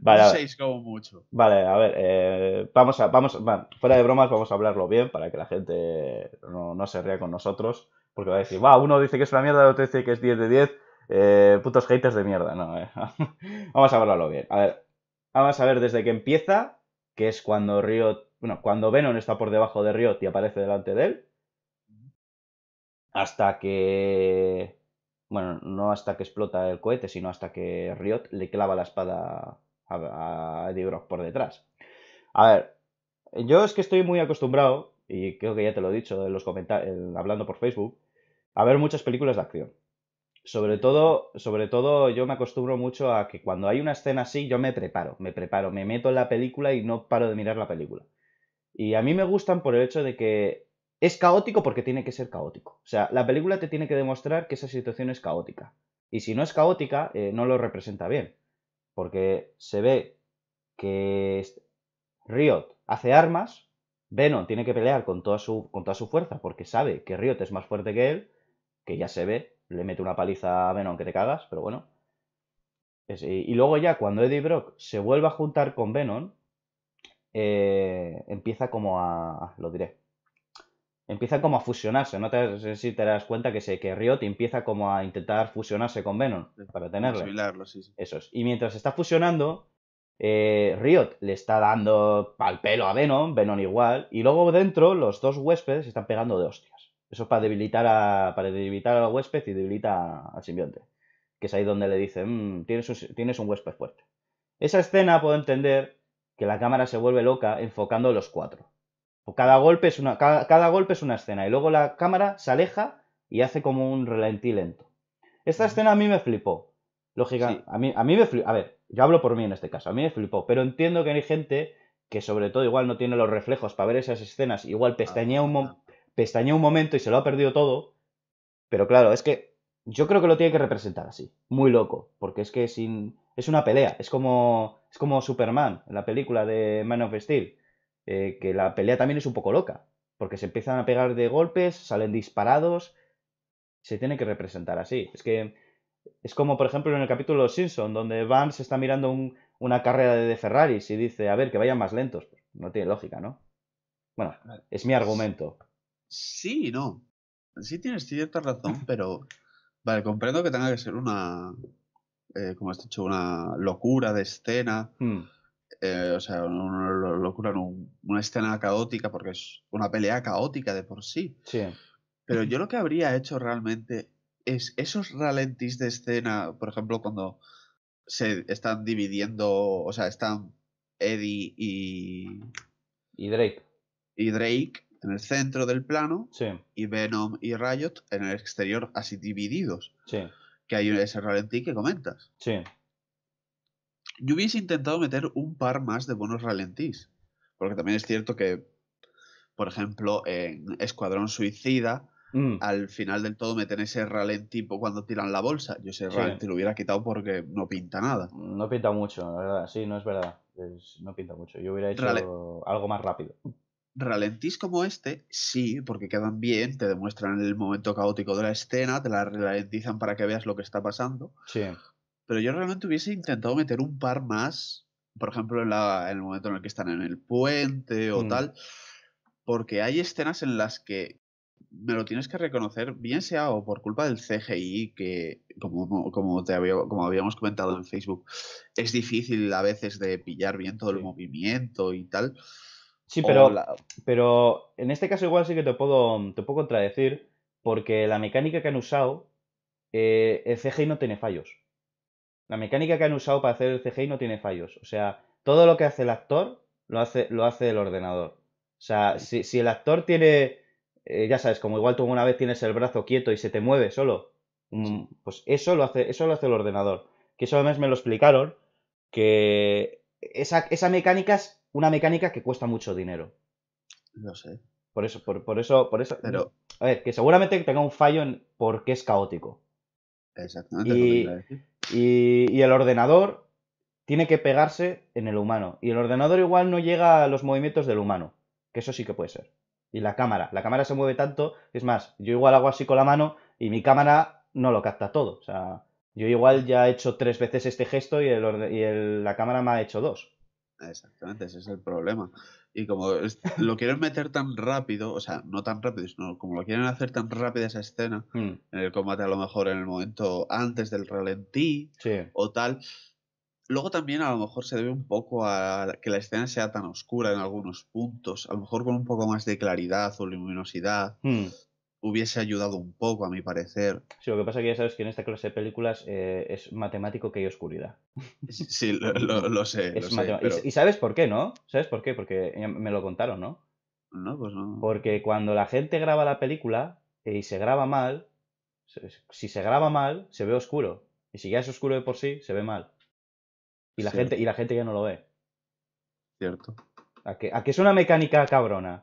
Vale, mucho. Vale, a ver, eh, vamos a, vamos, fuera de bromas, vamos a hablarlo bien para que la gente no, no se ría con nosotros. Porque va a decir, va, uno dice que es una mierda, otro dice que es 10 de 10. Eh, putos haters de mierda. No, eh, vamos a hablarlo bien. A ver, vamos a ver desde que empieza, que es cuando Riot, bueno, cuando Venom está por debajo de Riot y aparece delante de él. Hasta que. Bueno, no hasta que explota el cohete, sino hasta que Riot le clava la espada a, a Eddie Brock por detrás. A ver, yo es que estoy muy acostumbrado, y creo que ya te lo he dicho en los comentarios, hablando por Facebook, a ver muchas películas de acción. Sobre todo, sobre todo yo me acostumbro mucho a que cuando hay una escena así yo me preparo, me preparo, me meto en la película y no paro de mirar la película. Y a mí me gustan por el hecho de que es caótico porque tiene que ser caótico. O sea, la película te tiene que demostrar que esa situación es caótica. Y si no es caótica, eh, no lo representa bien. Porque se ve que Riot hace armas, Venom tiene que pelear con toda su, con toda su fuerza porque sabe que Riot es más fuerte que él que ya se ve, le mete una paliza a Venom que te cagas, pero bueno. Y luego ya cuando Eddie Brock se vuelve a juntar con Venom, eh, empieza como a... Ah, lo diré. Empieza como a fusionarse, no sé si te das cuenta que, se, que Riot empieza como a intentar fusionarse con Venom para tenerlo. Sí, sí. Eso es. Y mientras está fusionando, eh, Riot le está dando pal pelo a Venom, Venom igual, y luego dentro los dos huéspedes se están pegando de hostias. Eso es para debilitar, a, para debilitar al huésped y debilita al simbionte. Que es ahí donde le dicen, mm, tienes, un, tienes un huésped fuerte. Esa escena puedo entender que la cámara se vuelve loca enfocando los cuatro. Pues cada golpe, es una, cada, golpe es una, escena y luego la cámara se aleja y hace como un ralentí lento. Esta escena a mí me flipó. Lógica, a, mí, a mí me flipó. A ver, yo hablo por mí en este caso, a mí me flipó, pero entiendo que hay gente que sobre todo igual no tiene los reflejos para ver esas escenas, igual ah, pestañea un, montón. Pestañeó un momento y se lo ha perdido todo. Pero claro, es que yo creo que lo tiene que representar así, muy loco, porque es que sin es una pelea, es como es como Superman en la película de Man of Steel, eh, que la pelea también es un poco loca, porque se empiezan a pegar de golpes, salen disparados, se tiene que representar así. Es que es como por ejemplo en el capítulo de Simpson donde Vance está mirando una carrera de Ferrari y dice, a ver, que vayan más lentos. No tiene lógica, ¿no? Bueno, es mi argumento. Sí, no. Sí tienes cierta razón, pero vale, comprendo que tenga que ser una, eh, como has dicho, una locura de escena. Hmm. Eh, o sea, una locura, en una escena caótica, porque es una pelea caótica de por sí. Sí. Pero yo lo que habría hecho realmente es esos ralentis de escena, por ejemplo, cuando se están dividiendo, o sea, están Eddie y... Y Drake. Y Drake, en el centro del plano y Venom y Riot en el exterior así divididos. Que hay ese ralentí que comentas. Sí. Yo hubiese intentado meter un par más de buenos ralentís. Porque también es cierto que, por ejemplo, en Escuadrón Suicida, mm. al final del todo meten ese ralentí cuando tiran la bolsa. Yo ese ralentí lo hubiera quitado porque no pinta nada. No pinta mucho, la verdad. Sí, no es verdad. no pinta mucho. Yo hubiera hecho algo más rápido ralentís como este, sí, porque quedan bien, te demuestran el momento caótico de la escena, te la ralentizan para que veas lo que está pasando. Sí. Pero yo realmente hubiese intentado meter un par más, por ejemplo, en, el momento en el que están en el puente o mm. tal, porque hay escenas en las que me lo tienes que reconocer, bien sea o por culpa del CGI, que como, como, te como habíamos comentado en Facebook, es difícil a veces de pillar bien todo el movimiento y tal Sí, pero, pero en este caso igual sí que te puedo, te puedo contradecir, porque la mecánica que han usado, eh, el CGI no tiene fallos. La mecánica que han usado para hacer el CGI no tiene fallos. O sea, todo lo que hace el actor lo hace, lo hace el ordenador. O sea, si, el actor tiene, eh, ya sabes, como igual tú una vez tienes el brazo quieto y se te mueve solo, mm, pues eso lo, hace, eso lo hace el ordenador. Que eso además me lo explicaron, que esa, esa mecánica es una mecánica que cuesta mucho dinero. No sé. Por eso, por, eso, por eso. Pero... A ver, que seguramente tenga un fallo en porque es caótico. Exactamente. Y, el ordenador tiene que pegarse en el humano. Y el ordenador igual no llega a los movimientos del humano. Que eso sí que puede ser. Y la cámara. La cámara se mueve tanto. Es más, yo igual hago así con la mano y mi cámara no lo capta todo. O sea, yo igual ya he hecho tres veces este gesto y, la cámara me ha hecho dos. Exactamente, ese es el problema. Y como lo quieren meter tan rápido, o sea, no tan rápido, sino como lo quieren hacer tan rápida esa escena, hmm. en el combate a lo mejor en el momento antes del ralentí o tal. Luego también a lo mejor se debe un poco a que la escena sea tan oscura en algunos puntos, a lo mejor con un poco más de claridad o luminosidad. Hmm hubiese ayudado un poco, a mi parecer. Sí, lo que pasa es que ya sabes que en esta clase de películas eh, es matemático que hay oscuridad. Sí, lo, sé. ¿Y, sabes por qué, ¿no? ¿Sabes por qué? Porque me lo contaron, ¿no? No, pues no. Porque cuando la gente graba la película eh, y se graba mal, si se graba mal, se ve oscuro. Y si ya es oscuro de por sí, se ve mal. Y la, gente, y la gente ya no lo ve. Cierto. ¿A que, es una mecánica cabrona?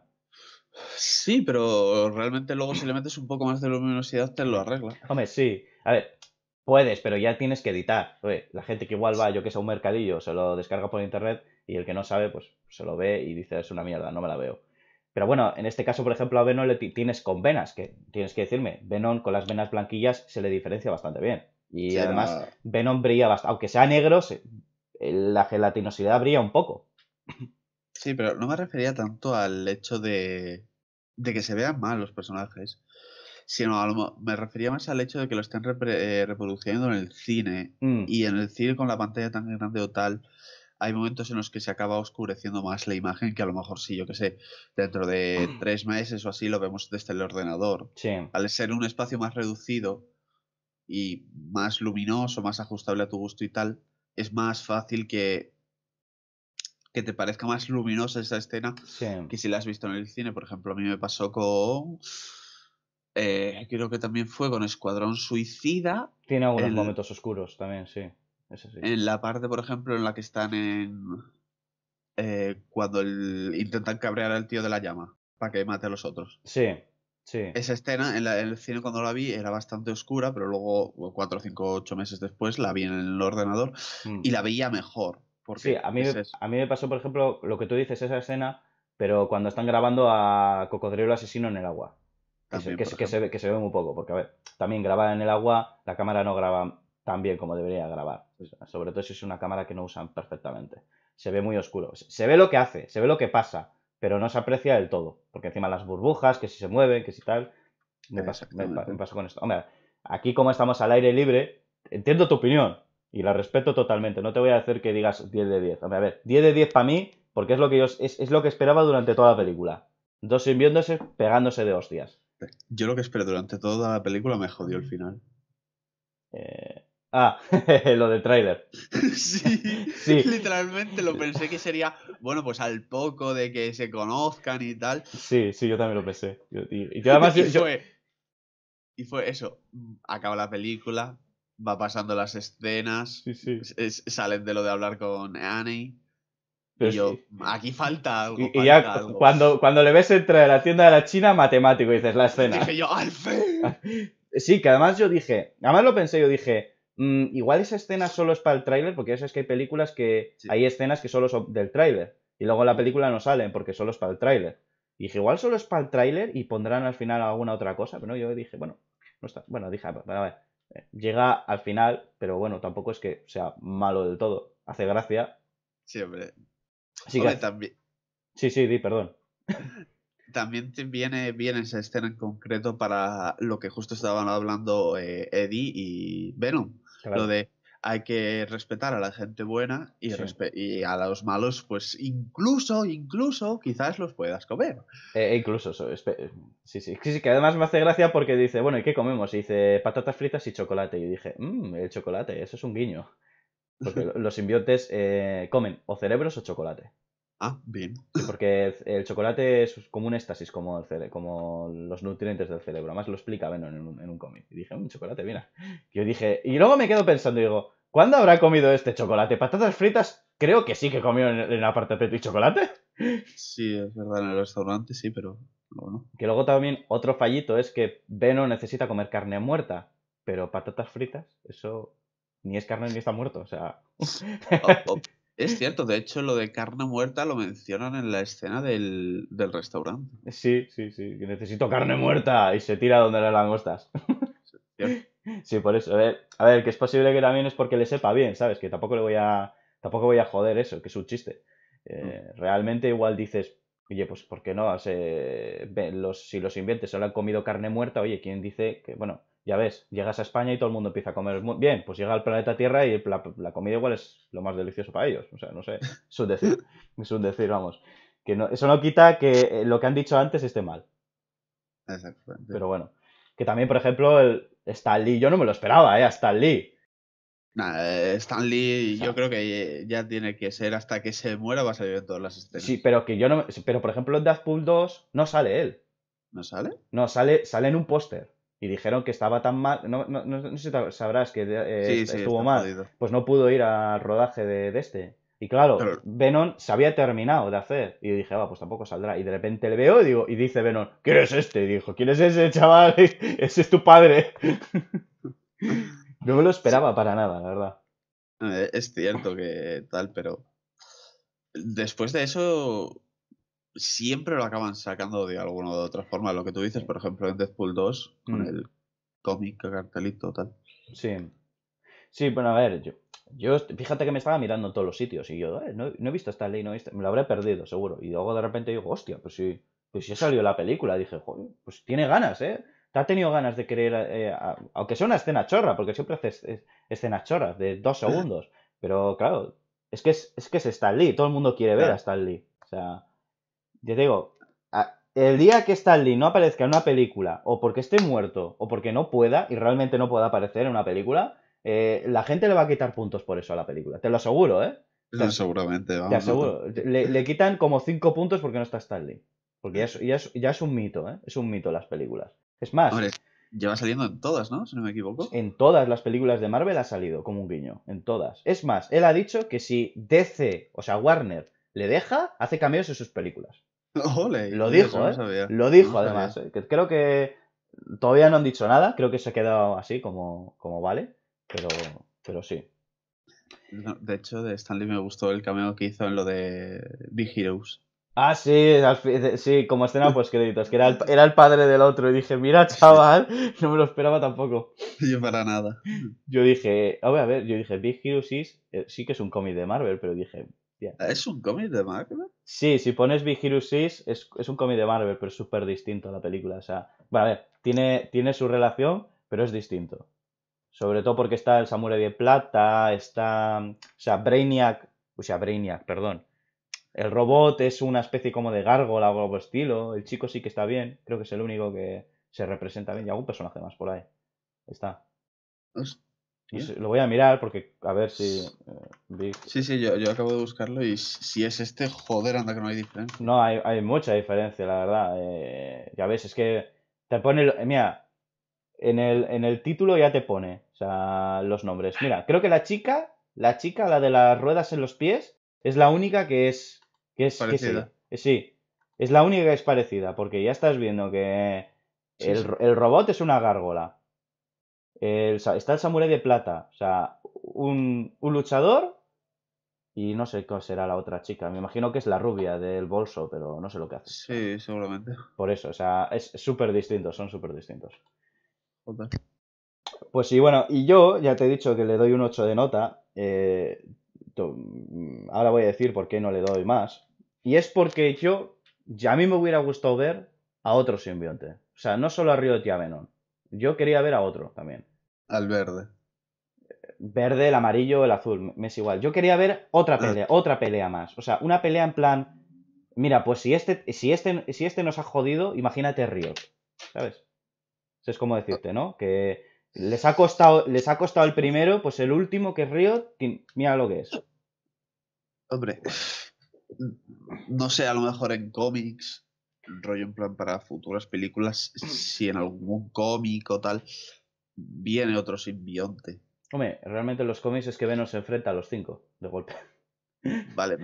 Sí, pero realmente luego si le metes un poco más de luminosidad te lo arregla. Hombre, sí. A ver, puedes, pero ya tienes que editar. la gente que igual va, yo que sé, a un mercadillo, se lo descarga por internet y el que no sabe, pues se lo ve y dice, es una mierda, no me la veo. Pero bueno, en este caso, por ejemplo, a Venom le tienes con venas, que tienes que decirme, Venom con las venas blanquillas se le diferencia bastante bien. Y además, Venom brilla bastante, aunque sea negro, la gelatinosidad brilla un poco. Sí, pero no me refería tanto al hecho de, que se vean mal los personajes, sino a me refería más al hecho de que lo estén eh, reproduciendo en el cine mm. y en el cine con la pantalla tan grande o tal. Hay momentos en los que se acaba oscureciendo más la imagen que a lo mejor sí, yo que sé, dentro de tres meses o así lo vemos desde el ordenador. Al ser un espacio más reducido y más luminoso, más ajustable a tu gusto y tal, es más fácil que que te parezca más luminosa esa escena que si la has visto en el cine. Por ejemplo, a mí me pasó con. Eh, creo que también fue con Escuadrón Suicida. Tiene algunos momentos oscuros también, sí. En la parte, por ejemplo, en la que están en. Eh, cuando intentan cabrear al tío de la llama para que mate a los otros. Sí, sí. Esa escena en, el cine cuando la vi era bastante oscura, pero luego, cuatro, cinco, ocho meses después, la vi en el ordenador mm. y la veía mejor sí, a mí, a mí me pasó, por ejemplo, lo que tú dices, esa escena, pero cuando están grabando a Cocodrilo Asesino en el agua. que, se, ve, que se ve muy poco, porque a ver, también grabada en el agua, la cámara no graba tan bien como debería grabar. Sobre todo si es una cámara que no usan perfectamente. Se ve muy oscuro. Se ve lo que hace, se ve lo que pasa, pero no se aprecia del todo. Porque encima las burbujas, que si se mueven, que si tal. Me, pasa, con esto. Hombre, aquí como estamos al aire libre, entiendo tu opinión, y la respeto totalmente. No te voy a decir que digas 10 de 10. A ver, 10 de 10 para mí, porque es lo que yo, es, lo que esperaba durante toda la película. Dos viéndose pegándose de hostias. Yo lo que esperé durante toda la película me jodió el final. Eh, ah, lo del trailer. Sí, literalmente lo pensé que sería, bueno, pues al poco de que se conozcan y tal. Sí, sí, yo también lo pensé. y, además... y fue eso, acaba la película, va pasando las escenas, salen de lo de hablar con Annie. y yo, aquí falta algo. Y, ya Cuando, cuando le ves entrar a la tienda de la China, matemático, dices la escena. Dije yo, Sí, que además yo dije, además lo pensé, yo dije, mm, igual esa escena solo es para el tráiler, porque ya sabes que hay películas que hay escenas que solo son del tráiler, y luego la mm. película no salen porque solo es para el tráiler. Dije, igual solo es para el tráiler y pondrán al final alguna otra cosa, pero no, yo dije, bueno, no está. Bueno, dije, a ah, pues, ver, Llega al final, pero bueno, tampoco es que sea malo del todo. Hace gracia. siempre Sí, también... sí, sí, di, perdón. También te viene bien esa escena en concreto para lo que justo estaban hablando eh, Eddie y Venom. Claro. Lo de hay que respetar a la gente buena y, a los malos, pues incluso, incluso, quizás los puedas comer. Eh, e incluso, eh, sí, sí, sí, que además me hace gracia porque dice, bueno, ¿y qué comemos? Y dice patatas fritas y chocolate. Y dije, mmm, el chocolate, eso es un guiño. Porque los simbiotes eh, comen o cerebros o chocolate. Ah, bien. porque el chocolate es como un éxtasis, como, los nutrientes del cerebro. Además lo explica Venom en un, cómic. Y dije, un mm, chocolate, mira. Yo dije, y luego me quedo pensando, digo, ¿cuándo habrá comido este chocolate? ¿Patatas fritas? Creo que sí que comió en, la parte de y chocolate. Sí, es verdad, en el restaurante sí, pero no. Que luego también otro fallito es que Venom necesita comer carne muerta, pero patatas fritas, eso ni es carne ni está muerto, o sea... Es mm. cierto, de hecho lo de carne muerta lo mencionan en la escena del, del restaurante. Sí, sí, sí, necesito carne muerta y se tira donde las langostas. Sí, por eso. A ver, que es posible que también es porque le sepa bien, ¿sabes? Que tampoco le voy a, tampoco voy a joder eso, que es un chiste. Eh, mm. Realmente igual dices, oye, pues ¿por qué no? si los inviertes, solo han comido carne muerta, oye, ¿quién dice que, bueno, ya ves, llegas a España y todo el mundo empieza a comer bien, pues llega al planeta Tierra y la, comida igual es lo más delicioso para ellos, o sea, no sé, es un decir, es un decir, vamos, que eso no quita que eh, lo que han dicho antes esté mal. Exactamente. Pero bueno, que también, por ejemplo, el Stan Lee, yo no me lo esperaba, ¿eh? A Stan Lee. Eh, Stan Lee, yo creo que eh, ya tiene que ser hasta que se muera va a salir en todas las escenas. Sí, pero que yo no, pero por ejemplo en Deathpool 2 no sale él. ¿No sale? No, sale, sale en un póster y dijeron que estaba tan mal, no, sé si sabrás que eh, estuvo mal, pues no pudo ir al rodaje de, este. Y claro, Venom se había terminado de hacer. Y dije, va, ah, pues tampoco saldrá. Y de repente le veo y, digo, y dice Venom, ¿quién es este? Y dijo, ¿quién es ese chaval? Ese es tu padre. No me lo esperaba para nada, la verdad. Eh, es cierto que tal, pero después de eso siempre lo acaban sacando de alguna u otra forma. Lo que tú dices, por ejemplo, en Deadpool 2, con mm. el cómic, cartelito, tal. Sí. Sí, bueno, a ver, yo, yo fíjate que me estaba mirando en todos los sitios y yo, eh, no, he visto a ley, no me lo habré perdido, seguro. Y luego de repente digo, hostia, pues sí, pues ha salido la película. dije, joder, pues tiene ganas, ¿eh? Te ha tenido ganas de querer, eh, aunque sea una escena chorra, porque siempre haces escenas chorras de dos segundos. Pero claro, es que es, que es Stan todo el mundo quiere ver a Stanley. O sea, yo digo, el día que Stanley no aparezca en una película, o porque esté muerto, o porque no pueda, y realmente no pueda aparecer en una película, eh, la gente le va a quitar puntos por eso a la película. Te lo aseguro, ¿eh? Seguramente, vamos. Le, quitan como cinco puntos porque no está Stanley. Porque ya es, ya, es, un mito, ¿eh? Es un mito las películas. Es más. lleva saliendo en todas, ¿no? Si no me equivoco. En todas las películas de Marvel ha salido como un guiño. En todas. Es más, él ha dicho que si DC, o sea, Warner, le deja, hace cambios en sus películas. ¿eh? lo dijo, Lo dijo además. ¿eh? Creo que todavía no han dicho nada, creo que se ha quedado así como, como vale, pero, pero sí. de hecho, de Stanley me gustó el cameo que hizo en lo de Big Heroes. Ah, sí, sí, como escena pues créditos, que era el, padre del otro. Y dije, mira, chaval, no me lo esperaba tampoco. Yo para nada. Yo dije, a ver, yo dije, Big Heroes eh, sí que es un cómic de Marvel, pero dije, Ah, ¿Es un cómic de Marvel? Sí, si pones Big 6 es, un cómic de Marvel, pero es súper distinto a la película. O sea, bueno, a ver, tiene, tiene su relación, pero es distinto. Sobre todo porque está el Samurai de Plata, está. O sea, Brainiac. O sea, Brainiac, perdón. El robot es una especie como de gárgola o algo estilo. El chico sí que está bien. Creo que es el único que se representa bien. Y algún personaje más por ahí. Está lo voy a mirar porque a ver si. Eh, sí, sí, yo, yo, acabo de buscarlo y si es este, joder, anda que no hay diferencia. No, hay, mucha diferencia, la verdad. Eh, ya ves, es que te pone. Eh, mira, en el, título ya te pone o sea, los nombres. Mira, creo que la chica, la chica, la de las ruedas en los pies, es la única que es. Que es parecida. sí, es la única que es parecida, porque ya estás viendo que el, el robot es una gárgola. Eh, está el samuré de Plata, o sea, un, luchador y no sé cuál será la otra chica. Me imagino que es la rubia del bolso, pero no sé lo que hace. Sí, seguramente. Por eso, o sea, es súper distinto, son súper distintos. Pues sí, bueno, y yo ya te he dicho que le doy un 8 de nota. Eh, ahora voy a decir por qué no le doy más. Y es porque yo, ya a mí me hubiera gustado ver a otro simbionte. O sea, no solo a Río Venom. Yo quería ver a otro también. Al verde. Verde, el amarillo, el azul, me es igual. Yo quería ver otra pelea, otra pelea más. O sea, una pelea en plan. Mira, pues si este, si este, si este nos ha jodido, imagínate río ¿Sabes? Eso es como decirte, ¿no? Que les ha costado, les ha costado el primero, pues el último que es Río, mira lo que es. Hombre, no sé, a lo mejor en cómics rollo en plan para futuras películas, mm. si en algún cómic o tal viene otro simbionte. Hombre, realmente los cómics es que Venom se enfrenta a los cinco de golpe. Vale,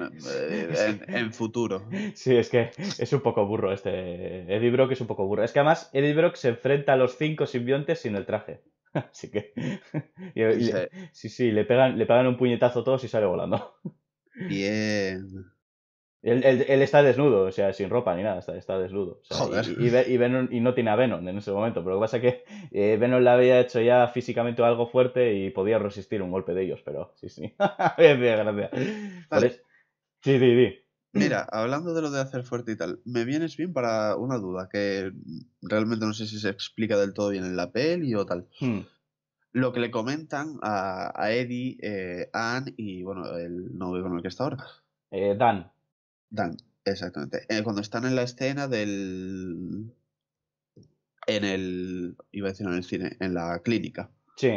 en, futuro. Sí, es que es un poco burro este. Eddie Brock es un poco burro. Es que además Eddie Brock se enfrenta a los cinco simbiontes sin el traje. Así que. sí, sí, le pegan, le pegan un puñetazo a todos y sale volando. Bien. Él, está desnudo, o sea, sin ropa ni nada, está, desnudo. Joder. Y, y, no tiene a Venom en ese momento, pero lo que pasa es que eh, Venom le había hecho ya físicamente algo fuerte y podía resistir un golpe de ellos, pero sí, sí. gracias. Vale. Sí, sí, sí. Mira, hablando de lo de hacer fuerte y tal, me vienes bien para una duda que realmente no sé si se explica del todo bien en la peli o tal. Hmm. Lo que le comentan a, Eddie, eh, Anne y bueno, el novio con el que está ahora. Eh, Dan. Dan, exactamente. Eh, cuando están en la escena del. En el. Iba a decir en el cine, en la clínica. Sí.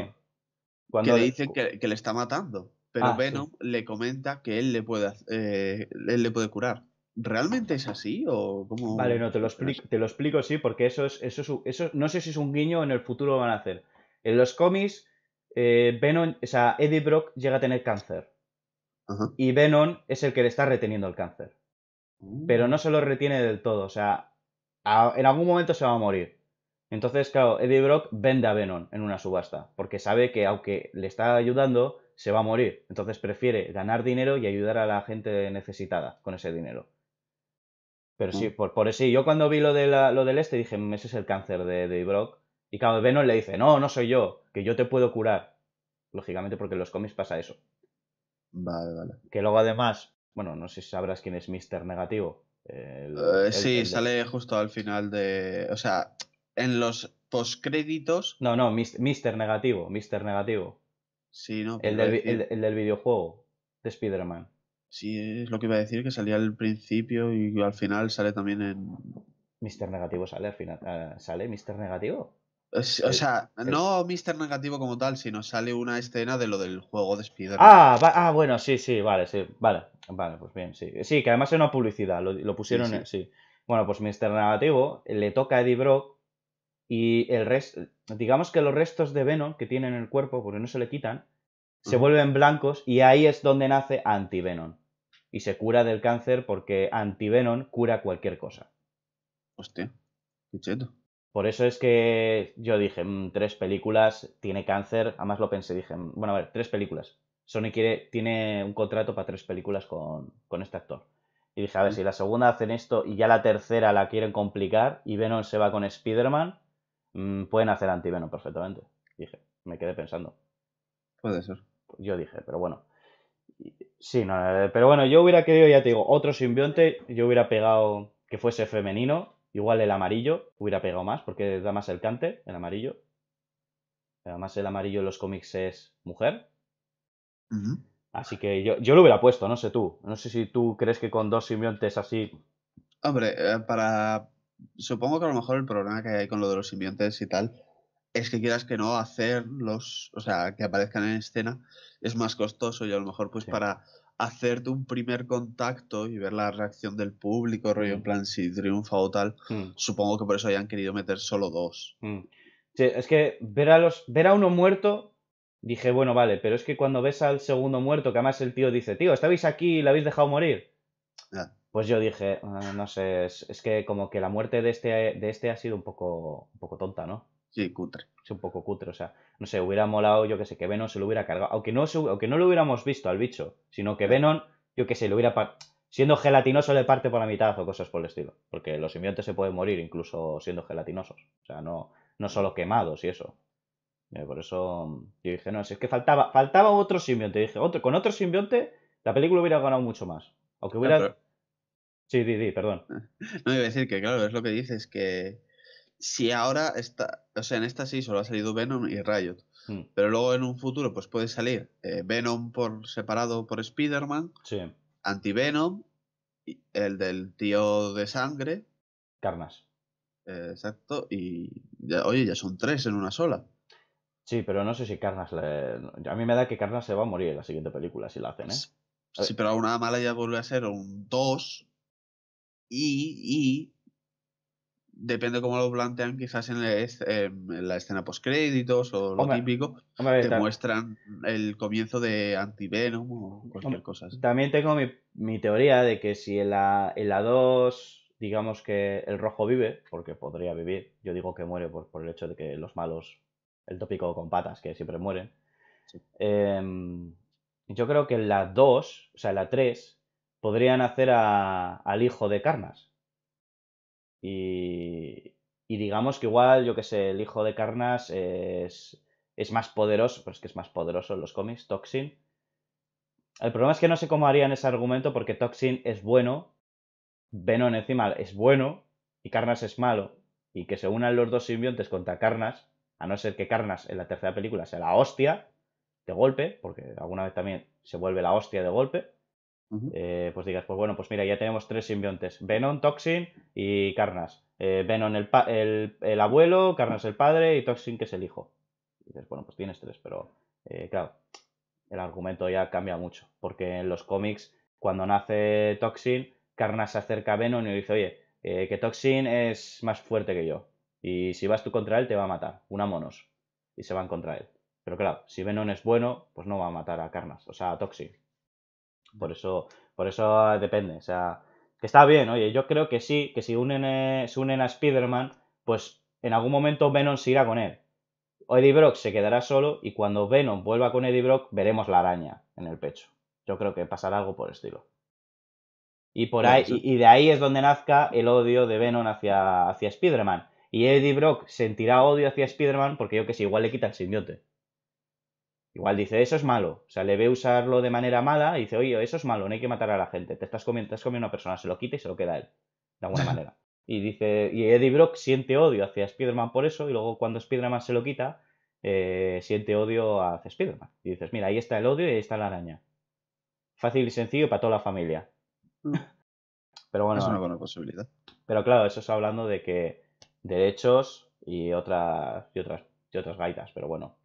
Cuando que le dicen que, le está matando. Pero ah, Venom le comenta que él le puede, eh, él le puede curar. ¿Realmente es así? ¿O Vale, no, te lo, explico, te lo explico, sí, porque eso es, eso eso no sé si es un guiño en el futuro lo van a hacer. En los cómics, eh, Venom, o Eddie Brock llega a tener cáncer. Y Venom es el que le está reteniendo el cáncer. Pero uh. no se lo retiene del todo. O sea, en algún momento se va a morir. Entonces, claro, Eddie Brock vende a Venom en una subasta. Porque sabe que aunque le está ayudando, se va a morir. Entonces prefiere ganar dinero y ayudar a la gente necesitada con ese dinero. Pero sí, mm. por, por Yo cuando vi lo, de lo del este dije, mm, ese es el cáncer de, Eddie Brock. Y claro, Venom le dice, no, no soy yo, que yo te puedo curar. Lógicamente porque en los cómics pasa eso. Vale, vale. Que luego además, bueno, no sé si sabrás quién es Mr. Negativo. Eh, sí, sale justo al final de. O sea, en los postcréditos. No, no, Mr. Negativo, Mr. Negativo. Sí, no. El del, el del videojuego de Spider-Man. Sí, es lo que iba a decir, que salía al principio y al final sale también en. Mr. Negativo sale al final. Eh, ¿Sale Mr. Negativo? O eh, sea, eh. no Mr. Negativo como tal, sino sale una escena de lo del juego de spider ah, ah, bueno, sí, sí, vale, sí, vale, vale, pues bien, sí. Sí, que además es una publicidad, lo, pusieron, sí, Bueno, pues Mister Negativo le toca a Eddie Brock y el resto, digamos que los restos de Venom que tiene en el cuerpo, porque no se le quitan, se vuelven blancos y ahí es donde nace Anti-Venom. Y se cura del cáncer porque Anti-Venom cura cualquier cosa. Hostia, qué cheto. Por eso es que yo dije, mm, tres películas, tiene cáncer, además lo pensé, dije, mm, bueno, a ver, tres películas. Sony quiere, tiene un contrato para tres películas con, este actor. Y dije, a ver, si la segunda hacen esto y ya la tercera la quieren complicar y Venom se va con Spider-Man, mm, pueden hacer anti-Venom perfectamente. Dije, me quedé pensando. Puede ser. Yo dije, pero bueno. Sí, no, eh, pero bueno, yo hubiera querido, ya te digo, otro simbionte, yo hubiera pegado que fuese femenino Igual el amarillo hubiera pegado más porque da más el cante, el amarillo. Además el amarillo en los cómics es mujer. Así que yo, yo lo hubiera puesto, no sé tú. No sé si tú crees que con dos simbiontes así... Hombre, eh, para... Supongo que a lo mejor el problema que hay con lo de los simbiontes y tal es que quieras que no los o sea, que aparezcan en escena es más costoso y a lo mejor pues para hacerte un primer contacto y ver la reacción del público, rollo en mm. plan si triunfa o tal. Mm. Supongo que por eso hayan querido meter solo dos. Mm. es que ver a, los, ver a uno muerto, dije, bueno, vale, pero es que cuando ves al segundo muerto, que además el tío dice, tío, estabais aquí y la habéis dejado morir. Pues yo dije, ah, no sé, es, que como que la muerte de este, de este ha sido un poco, un poco tonta, ¿no? Sí, cutre. Es un poco cutre, o sea, no sé, hubiera molado, yo que sé, que Venom se lo hubiera cargado, aunque no, se, no lo hubiéramos visto al bicho, sino que Venom, yo que sé, lo hubiera... Siendo gelatinoso le parte por la mitad o cosas por el estilo, porque los simbiontes se pueden morir incluso siendo gelatinosos, o sea, no, no solo quemados y eso. Eh, por eso yo dije, no, es que faltaba, faltaba otro simbionte. Dije, otro, con otro simbionte la película hubiera ganado mucho más. Aunque ah, hubiera... Sí, perdón. No, iba a decir que, claro, es lo que dices, que si ahora está, o sea, en esta sí solo ha salido Venom y Riot, hmm. pero luego en un futuro pues puede salir eh, Venom por separado por Spider-Man, sí. Anti-Venom, el del tío de sangre, Carnas. Eh, exacto, y oye, ya son tres en una sola. Sí, pero no sé si Carnas A mí me da que Carnas se va a morir en la siguiente película si la hacen, ¿eh? Sí, pero a una mala ya vuelve a ser un dos y depende cómo lo plantean, quizás en, la escena post créditos o lo típico, te muestran el comienzo de Antivenom o cualquier cosa. También tengo mi, teoría de que si en la, 2, digamos que el rojo vive, porque podría vivir, yo digo que muere por, el hecho de que los malos, el tópico con patas, que siempre mueren. Em, yo creo que en la 2, o sea, en la 3, podrían hacer al hijo de Carnas y, digamos que igual, yo que sé, el hijo de Carnas es, más poderoso, pues que es más poderoso en los cómics, Toxin. El problema es que no sé cómo harían ese argumento porque Toxin es bueno, Venom encima es bueno y Carnas es malo. Y que se unan los dos simbiontes contra Carnas, a no ser que Carnas en la tercera película sea la hostia de golpe, porque alguna vez también se vuelve la hostia de golpe. Eh, pues digas, pues bueno, pues mira, ya tenemos tres simbiontes, Venom, Toxin y Carnas. Eh, Venom el, abuelo, Carnas el padre y Toxin que es el hijo. Y dices, bueno, pues tienes tres, pero eh, claro, el argumento ya cambia mucho, porque en los cómics, cuando nace Toxin, Carnas se acerca a Venom y le dice, oye, que Toxin es más fuerte que yo, y si vas tú contra él te va a matar, una monos, y se van contra él. Pero claro, si Venom es bueno, pues no va a matar a Carnas, o sea, a Toxin. Por eso, por eso eh, depende. O sea, que está bien, oye, yo creo que sí, que si unen, eh, se unen a Spider-Man, pues en algún momento Venom se irá con él. O Eddie Brock se quedará solo y cuando Venom vuelva con Eddie Brock veremos la araña en el pecho. Yo creo que pasará algo por el estilo. Y, por ahí, y, de ahí es donde nazca el odio de Venom hacia, hacia Spider-Man. Y Eddie Brock sentirá odio hacia Spider-Man porque yo que si igual le quita el simbiote. Igual dice, eso es malo. O sea, le ve usarlo de manera mala y dice, oye, eso es malo, no hay que matar a la gente. Te estás comiendo, te a una persona, se lo quita y se lo queda él. De alguna manera. Y dice, y Eddie Brock siente odio hacia Spider-Man por eso, y luego cuando Spider-Man se lo quita, eh, siente odio hacia Spider-Man. Y dices, mira, ahí está el odio y ahí está la araña. Fácil y sencillo para toda la familia. Mm. Pero bueno. Es una buena posibilidad. Pero claro, eso es hablando de que derechos y otras, y otras, y otras gaitas, pero bueno,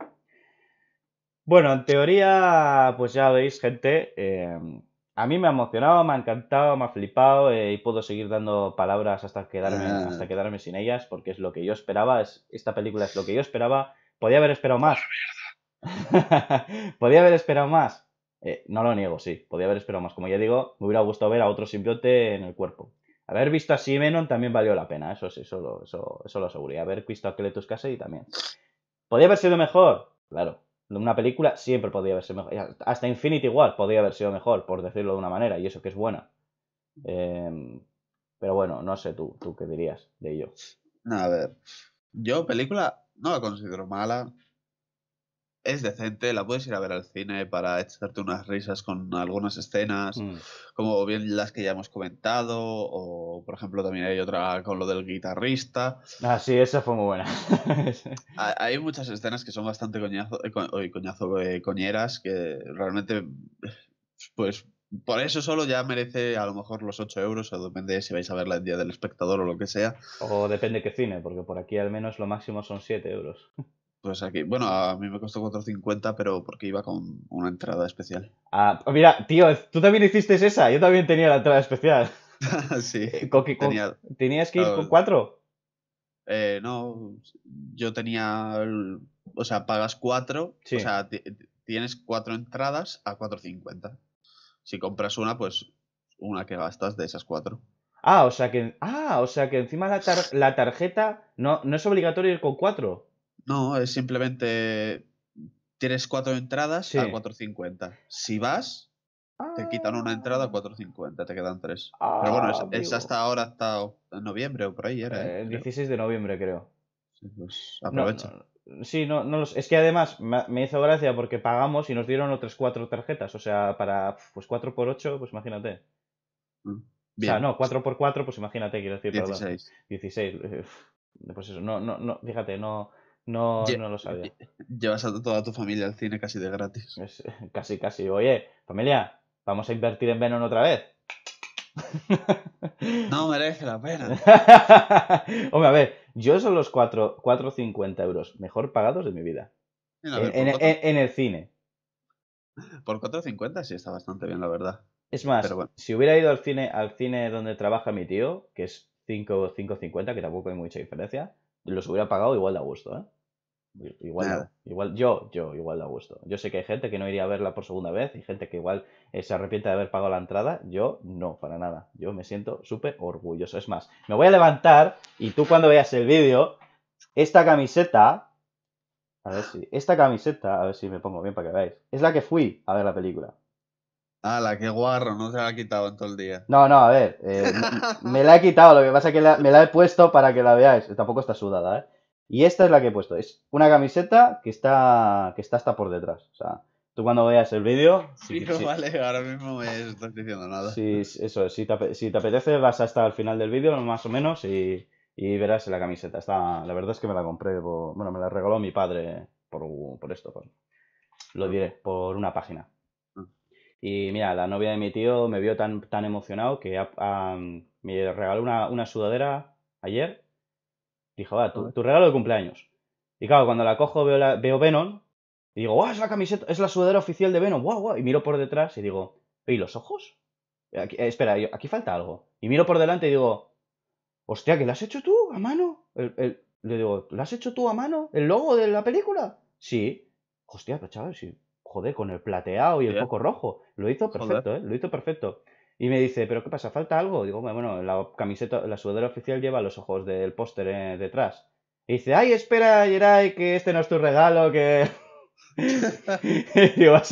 bueno, en teoría, pues ya veis, gente, em, a mí me ha emocionado, me ha encantado, me ha flipado eh, y puedo seguir dando palabras hasta quedarme, hasta ah. quedarme sin ellas porque es lo que yo esperaba, esta película es lo que yo esperaba, podía haber esperado más. podía haber esperado más. Eh, no lo niego, sí, podía haber esperado más. Como ya digo, me hubiera gustado ver a otro simbiote en el cuerpo. Haber visto a Simenon también valió la pena, eso sí, eso, lo aseguré. Haber visto a Keletus y también. Podía haber sido mejor? Claro, una película siempre podría haberse mejor. Eh, hasta Infinity igual podría haber sido mejor, por decirlo de una manera, y eso que es buena. Em, pero bueno, no sé tú, tú qué dirías de ello. A ver, yo película no la considero mala es decente, la puedes ir a ver al cine para echarte unas risas con algunas escenas, mm. como bien las que ya hemos comentado, o por ejemplo también hay otra con lo del guitarrista. Ah, sí, esa fue muy buena. hay muchas escenas que son bastante coñazo, eh, coñazo eh, coñeras que realmente, pues por eso solo ya merece a lo mejor los 8 euros, o depende si vais a verla el día del espectador o lo que sea. O depende qué cine, porque por aquí al menos lo máximo son 7 euros. Pues aquí, bueno, a mí me costó 4.50, pero porque iba con una entrada especial. Ah, pues mira, tío, tú también hiciste esa, yo también tenía la entrada especial. sí. Eh, tenía, ¿Tenías que ir con cuatro? Eh, no, yo tenía, o sea, pagas cuatro, o sea, tienes cuatro entradas a 4.50. Si compras una, pues una que gastas de esas cuatro. Ah, o sea que, ah, o sea que encima la, la tarjeta no, no es obligatorio ir con cuatro. No, es simplemente tienes cuatro entradas a 4.50. Si vas, te quitan una entrada a 4.50, ah. te quedan tres. Pero bueno, es, ah, hasta ahora, hasta noviembre o por ahí era. el ¿eh? 16 eh, de noviembre creo. Sí, pues, aprovecha. sí, no, no es que además me, hizo gracia porque pagamos y nos dieron otras cuatro tarjetas. O sea, para pues 4 por ocho, pues imagínate. Mm, o sea, no, 4 por 4 pues imagínate, quiero decir, 16. 16. Eh, pues eso, no, no, no, fíjate, no, no, no lo sabía. Llevas a toda tu familia al cine casi de gratis. Eh, casi, casi. Oye, familia, vamos a invertir en Venom otra vez. No merece la pena. Hombre, a ver, yo son los 4,50 euros mejor pagados de mi vida. en, el cine. Por 4,50 sí está bastante bien, la verdad. Es más, si hubiera ido al cine, al cine donde trabaja mi tío, que es 5,50, que tampoco hay mucha diferencia, los hubiera pagado igual de a gusto, ¿eh? Igual, igual, yo, yo, igual da gusto. Yo sé que hay gente que no iría a verla por segunda vez y gente que igual eh, se arrepiente de haber pagado la entrada. Yo no, para nada. Yo me siento súper orgulloso. Es más, me voy a levantar y tú cuando veas el vídeo, esta camiseta, a ver si, esta camiseta, a ver si me pongo bien para que veáis, es la que fui a ver la película. Ah, la que guarro, no se la ha quitado en todo el día. No, no, a ver, eh, me, la he quitado, lo que pasa es que me la he puesto para que la veáis. Tampoco está sudada, ¿eh? Y esta es la que he puesto. Es una camiseta que está, que está hasta por detrás. O sea, tú cuando veas el vídeo. Sí, no vale, ahora mismo me estás diciendo nada. Sí, eso, si te, si te apetece, vas hasta el final del vídeo, más o menos, y, y verás la camiseta. Está, la verdad es que me la compré, bueno, me la regaló mi padre por, por esto, lo ah. diré, por una página. Ah. Y mira, la novia de mi tío me vio tan, tan emocionado que me regaló una, una sudadera ayer Dije, va, tu, regalo de cumpleaños. Y claro, cuando la cojo veo, la, veo Venom y digo, ¡guau! es la camiseta, es la sudadera oficial de Venom, guau, guau, Y miro por detrás y digo, ¿y los ojos? Eh, eh, espera, aquí falta algo. Y miro por delante y digo, hostia, ¿que la has hecho tú a mano? le digo, ¿la has hecho tú a mano? ¿El logo de la película? Sí. Hostia, pero chaval, Joder, con el plateado y el poco rojo. Lo hizo perfecto, ¿eh? Lo hizo perfecto. Y me dice, ¿pero qué pasa? ¿Falta algo? Digo, bueno, la camiseta, la sudadera oficial lleva los ojos del póster eh, detrás. Y dice, ay, espera, Geray, que este no es tu regalo, que... Digo, vas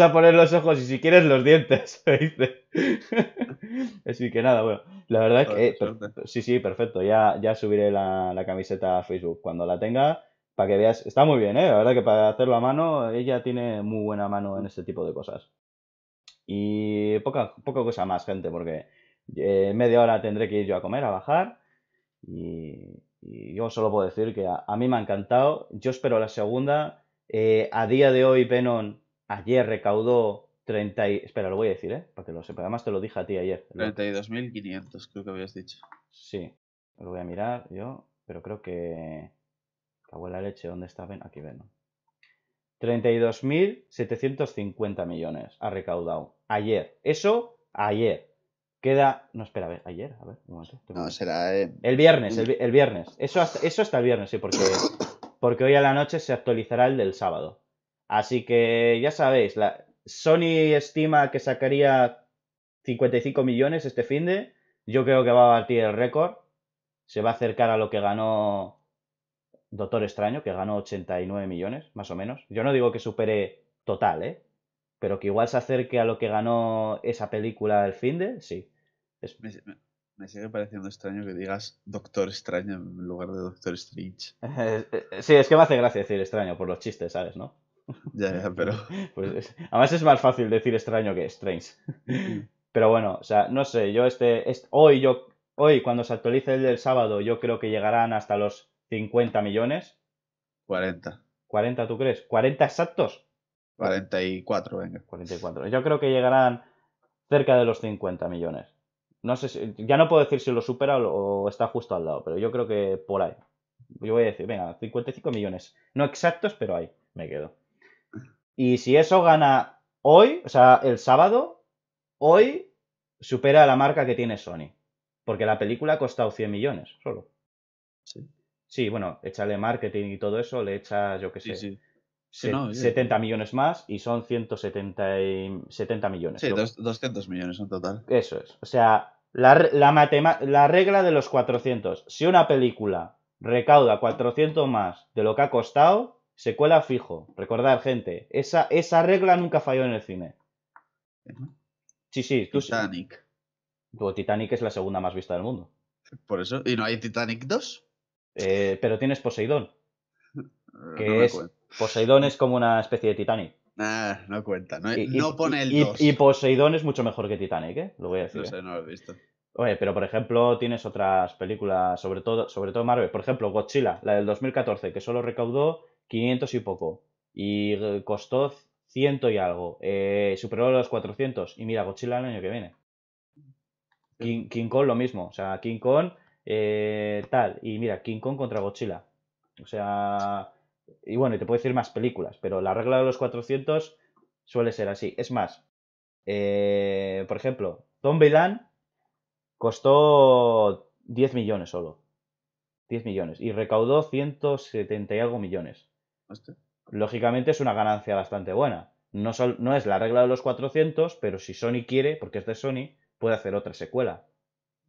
a, poner los ojos y si quieres los dientes, dice. Así que nada, bueno, la verdad es que... Eh, sí, sí, perfecto, ya, ya subiré la, la camiseta a Facebook cuando la tenga, para que veas, está muy bien, ¿eh? La verdad que para hacerlo a mano, ella tiene muy buena mano en este tipo de cosas. Y poca, poca cosa más, gente, porque eh, media hora tendré que ir yo a comer, a bajar. Y, yo solo puedo decir que a, mí me ha encantado. Yo espero la segunda. Eh, a día de hoy, Venom ayer recaudó 30 Espera, lo voy a decir, ¿eh? Para que lo sepa. Además te lo dije a ti ayer. ¿no? 32.500, creo que habías dicho. Sí. Lo voy a mirar yo, pero creo que... la la leche. ¿Dónde está Venom? Aquí Venom. 32.750 millones ha recaudado ayer. Eso, ayer. Queda. No, espera, a ver, ayer, a ver, No, será. Eh, el viernes, el, viernes. Eso hasta, eso el viernes, sí, porque, porque hoy a la noche se actualizará el del sábado. Así que ya sabéis, la... Sony estima que sacaría 55 millones este fin de. Yo creo que va a batir el récord. Se va a acercar a lo que ganó Doctor Extraño, que ganó 89 millones, más o menos. Yo no digo que supere total, ¿eh? pero que igual se acerque a lo que ganó esa película el fin de, sí. Me, sigue pareciendo extraño que digas Doctor Extraño en lugar de Doctor Strange. Eh, sí, es que me hace gracia decir extraño por los chistes, ¿sabes? ¿No? ya, ya, pero. Pues Además es más fácil decir extraño que strange. Mm. pero bueno, o sea, no sé, yo este, este, hoy yo hoy cuando se actualice el del sábado, yo creo que llegarán hasta los 50 millones. 40. 40, ¿tú crees? ¿40 exactos? 44, venga. 44. Yo creo que llegarán cerca de los 50 millones. No sé ya no puedo decir si lo supera o está justo al lado, pero yo creo que por ahí. Yo voy a decir, venga, 55 millones. No exactos, pero ahí me quedo. Y si eso gana hoy, o sea, el sábado, hoy supera la marca que tiene Sony. Porque la película ha costado 100 millones solo. Sí. Sí, bueno, échale marketing y todo eso, le echa, yo qué sé, sí. 70 millones más y son 170 70 millones. Sí, 200 millones en total. Eso es. O sea, la, la, regla de los 400. Si una película recauda 400 más de lo que ha costado, se cuela fijo. Recordad, gente, esa, esa regla nunca falló en el cine. Sí, sí. Titanic. Titanic es la segunda más vista del mundo. Por eso. ¿Y no hay Titanic 2? Eh, pero tienes Poseidón. que es Poseidón es como una especie de Titanic. Nah, no cuenta, no, pone el 2. Y, Poseidón es mucho mejor que Titanic, ¿eh? Lo voy a decir. No sé, ¿eh? no lo he visto. Oye, pero por ejemplo, tienes otras películas, sobre todo, sobre todo Marvel. Por ejemplo, Godzilla, la del 2014, que solo recaudó 500 y poco. Y eh, costó 100 y algo. Eh, superó los 400. Y mira, Godzilla el año que viene. King, Kong lo mismo. O sea, King Kong tal. Y mira, King Kong contra Godzilla. O sea, y bueno, y te puedo decir más películas, pero la regla de los 400 suele ser así. Es más, eh, por ejemplo, Zombieland costó 10 millones solo. 10 millones. Y recaudó 170 y algo millones. Lógicamente es una ganancia bastante buena. No, no es la regla de los 400, pero si Sony quiere, porque es de Sony, puede hacer otra secuela.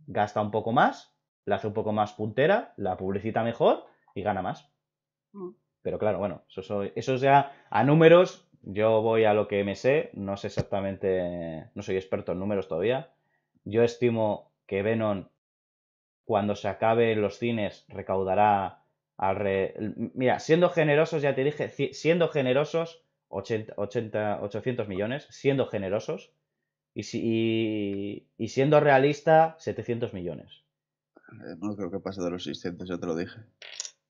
Gasta un poco más, la hace un poco más puntera, la publicita mejor y gana más. Mm. Pero claro, bueno, eso, eso ya a números, yo voy a lo que me sé, no sé exactamente, no soy experto en números todavía. Yo estimo que Venom, cuando se acabe los cines, recaudará Mira, siendo generosos, ya te dije, siendo generosos, 80, 800 millones, siendo generosos, y, y, siendo realista, 700 millones. Eh, no creo que pase de los 600, ya te lo dije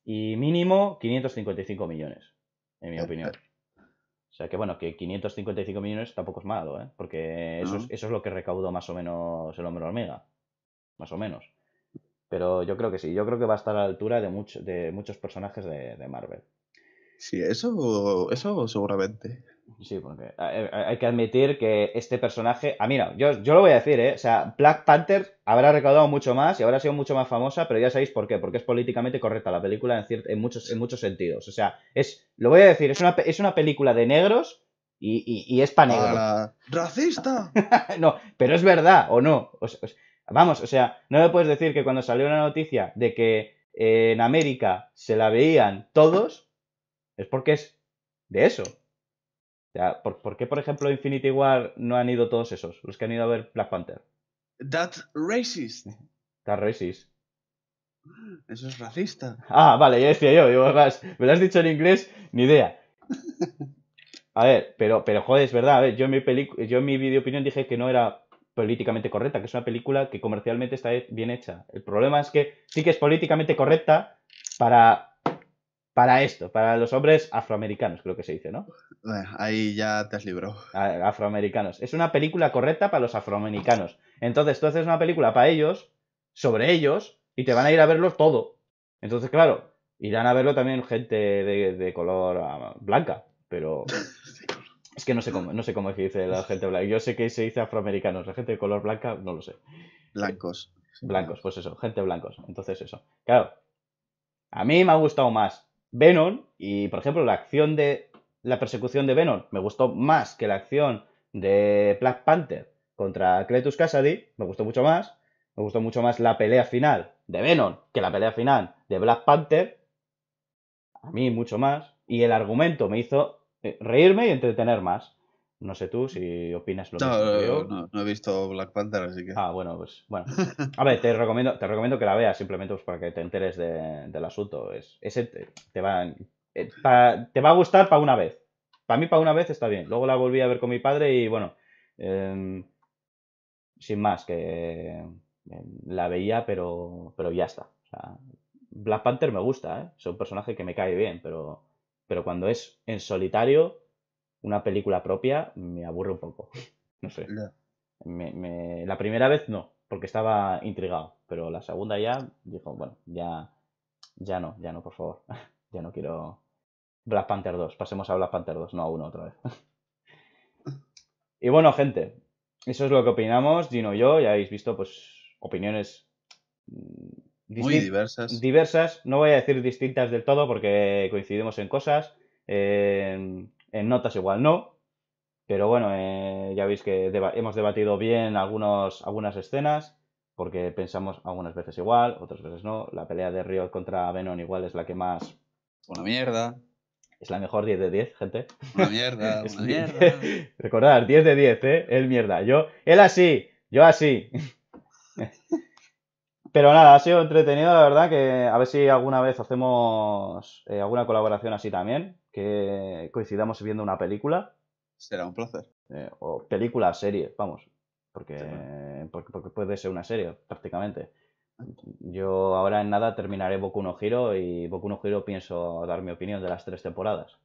y mínimo 555 millones, en mi opinión. O sea que bueno, que 555 millones tampoco es malo, ¿eh? porque eso, es, lo que recaudó más o menos el hombre hormiga, más o menos. Pero yo creo que sí, yo creo que va a estar a la altura de, de muchos personajes de, de Marvel. Sí, eso, eso seguramente. Sí, porque eh, eh, hay que admitir que este personaje. A ah, mira yo, lo voy a decir, ¿eh? O sea, Black Panther habrá recaudado mucho más y habrá sido mucho más famosa, pero ya sabéis por qué. Porque es políticamente correcta la película en, en, muchos, en muchos sentidos. O sea, es. Lo voy a decir, es una, es una película de negros y, y, y es para negros. ¡Racista! no, pero es verdad, ¿o no? vamos, o sea, no me puedes decir que cuando salió una noticia de que en América se la veían todos, es porque es de eso. ¿por, qué, por ejemplo, Infinity War no han ido todos esos, los que han ido a ver Black Panther? That's racist. That's racist. Eso es racista. Ah, vale, ya decía yo, me lo has dicho en inglés, ni idea. A ver, pero, pero joder, es verdad, yo en mi yo en mi opinión dije que no era políticamente correcta, que es una película que comercialmente está bien hecha. El problema es que sí que es políticamente correcta para para esto, para los hombres afroamericanos, creo que se dice, ¿no? Eh, ahí ya te has librado. Afroamericanos. Es una película correcta para los afroamericanos. Entonces tú haces una película para ellos, sobre ellos, y te van a ir a verlo todo. Entonces, claro, irán a verlo también gente de, de color ah, blanca, pero... Es que no sé cómo, no sé cómo se dice la gente blanca. Yo sé que se dice afroamericanos, la gente de color blanca, no lo sé. Blancos. Blancos, pues eso, gente blancos. Entonces eso. Claro, a mí me ha gustado más Venom, y por ejemplo, la acción de la persecución de Venom me gustó más que la acción de Black Panther contra Cletus Cassidy, me gustó mucho más. Me gustó mucho más la pelea final de Venom que la pelea final de Black Panther. A mí mucho más. Y el argumento me hizo eh, reírme y entretener más. No sé tú si opinas lo mismo que yo. No, he visto Black Panther, así que. Ah, bueno, pues bueno. A ver, te recomiendo, te recomiendo que la veas simplemente pues, para que te enteres del asunto. Es, ese te, va, eh, te va a gustar para una vez. Para mí, para una vez está bien. Luego la volví a ver con mi padre y bueno. Em, sin más, que em, la veía, pero, pero ya está. Black Panther me gusta, ¿eh? es un personaje que me cae bien, pero, pero cuando es en solitario una película propia me aburre un poco. No sé. La primera vez no, porque estaba intrigado, pero la segunda ya dijo, bueno, ya, ya no, ya no, por favor. ya no quiero Black Panther 2, pasemos a Black Panther 2, no a uno otra vez. y bueno, gente, eso es lo que opinamos, Gino y yo, ya habéis visto pues opiniones mm, muy diversas. Diversas, no voy a decir distintas del todo porque coincidimos en cosas. Eh, en notas igual no, pero bueno, eh, ya veis que hemos debatido bien algunos, algunas escenas, porque pensamos algunas veces igual, otras veces no. La pelea de Riot contra Venom igual es la que más... Una mierda. Es la mejor 10 de 10, gente. Una mierda, una mierda. Recordad, 10 de 10, ¿eh? Él mierda. Yo, él así, yo así. Pero nada, ha sido entretenido, la verdad, que a ver si alguna vez hacemos eh, alguna colaboración así también que coincidamos viendo una película. Será un placer. Eh, o película, serie, vamos. Porque, porque, puede ser una serie, prácticamente. Yo ahora en nada terminaré Boku no Hero y Boku no Hero pienso dar mi opinión de las tres temporadas.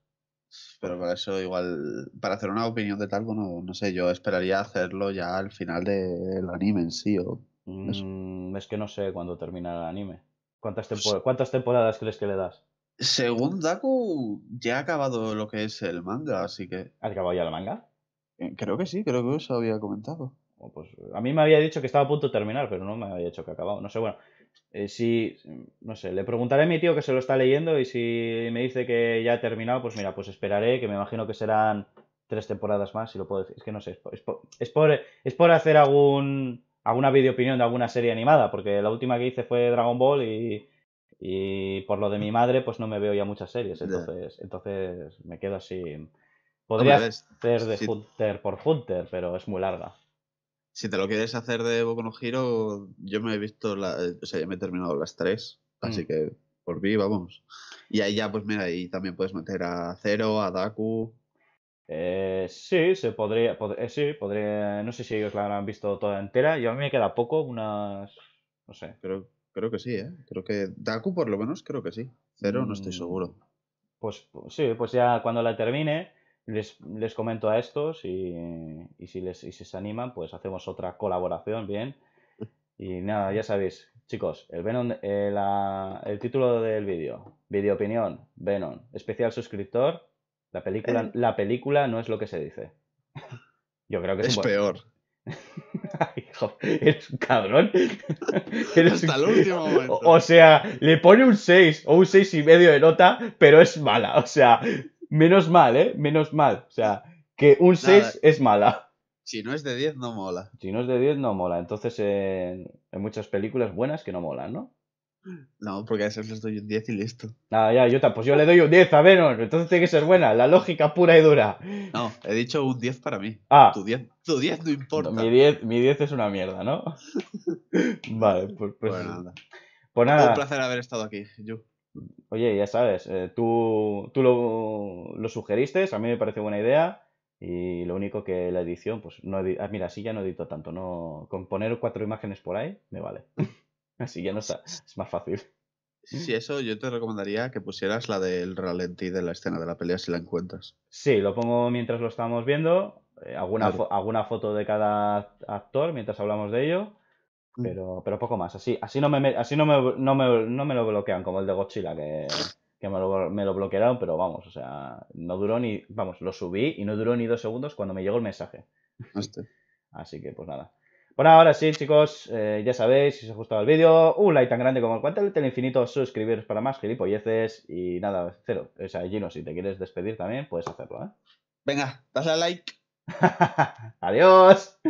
Pero para eso igual, para hacer una opinión de tal, no, no sé, yo esperaría hacerlo ya al final del anime en sí. O mm, es que no sé cuándo termina el anime. ¿Cuántas, pues ¿Cuántas temporadas crees que le das? Según Daku, ya ha acabado lo que es el manga, así que. ¿Ha acabado ya el manga? Eh, creo que sí, creo que eso había comentado. Oh, pues a mí me había dicho que estaba a punto de terminar, pero no me había dicho que ha acabado. No sé, bueno. Eh, si, no sé, le preguntaré a mi tío que se lo está leyendo y si me dice que ya ha terminado, pues mira, pues esperaré, que me imagino que serán tres temporadas más, si lo puedo decir. Es que no sé, es por, es por, hacer algún, alguna videoopinión de alguna serie animada, porque la última que hice fue Dragon Ball y y por lo de mi madre, pues no me veo ya muchas series, entonces, entonces me quedo así. Podría hacer de Hunter por Hunter, pero es muy larga. Si te lo quieres hacer de Boku no giro, yo me he visto, la... o sea, ya me he terminado las tres, así mm. que por mí, vamos. Y ahí ya, pues mira, ahí también puedes meter a Zero, a Daku. Eh, sí, se podría, eh, sí, podría, no sé si ellos la habrán visto toda entera, yo a mí me queda poco, unas, no sé. Pero Creo que sí, ¿eh? Creo que. Daku, por lo menos, creo que sí. Cero, no estoy mm, seguro. Pues, pues sí, pues ya cuando la termine, les, les comento a estos y, si les y si se animan, pues hacemos otra colaboración, bien. Y nada, ya sabéis, chicos, el Venom, eh, el título del vídeo, video opinión, Venom, especial suscriptor, la película, la película no es lo que se dice. Yo creo que es, es peor. Ay, eres un cabrón. Hasta el último momento. O sea, le pone un 6 o un 6 y medio de nota, pero es mala. O sea, menos mal, ¿eh? Menos mal. O sea, que un 6 es mala. Si no es de 10, no mola. Si no es de 10, no mola. Entonces, en muchas películas buenas que no molan, ¿no? No, porque a veces les doy un 10 y listo. Nada, ya, yo, pues yo le doy un 10 a menos. entonces tiene que ser buena, la lógica pura y dura. No, he dicho un 10 para mí. Ah. Tu 10, tu 10 no importa. mi 10, mi es una mierda, ¿no? vale, pues, pues, pues, pues, nada. Un placer haber estado aquí, yo. Oye, ya sabes, eh, tú, tú lo, lo, sugeriste, a mí me parece buena idea. Y lo único que la edición, pues no ah, mira, si ya no edito tanto, no con poner cuatro imágenes por ahí me vale. Así ya no es más fácil. si eso yo te recomendaría que pusieras la del ralentí de la escena de la pelea si la encuentras. Sí, lo pongo mientras lo estamos viendo, eh, alguna, alguna foto de cada actor mientras hablamos de ello, mm. pero, pero poco más. Así, así, no, me, así no, me, no, me, lo bloquean como el de Godzilla, que, me, lo, bloquearon, pero vamos, o sea, no duró ni, vamos, lo subí y no duró ni dos segundos cuando me llegó el mensaje. Así que pues nada. Bueno, ahora sí, chicos, eh, ya sabéis, si os ha gustado el vídeo, un like tan grande como el cuantel del infinito, suscribiros para más gilipolleces y nada, cero. O sea, Gino, si te quieres despedir también, puedes hacerlo, ¿eh? Venga, dale a like. Adiós.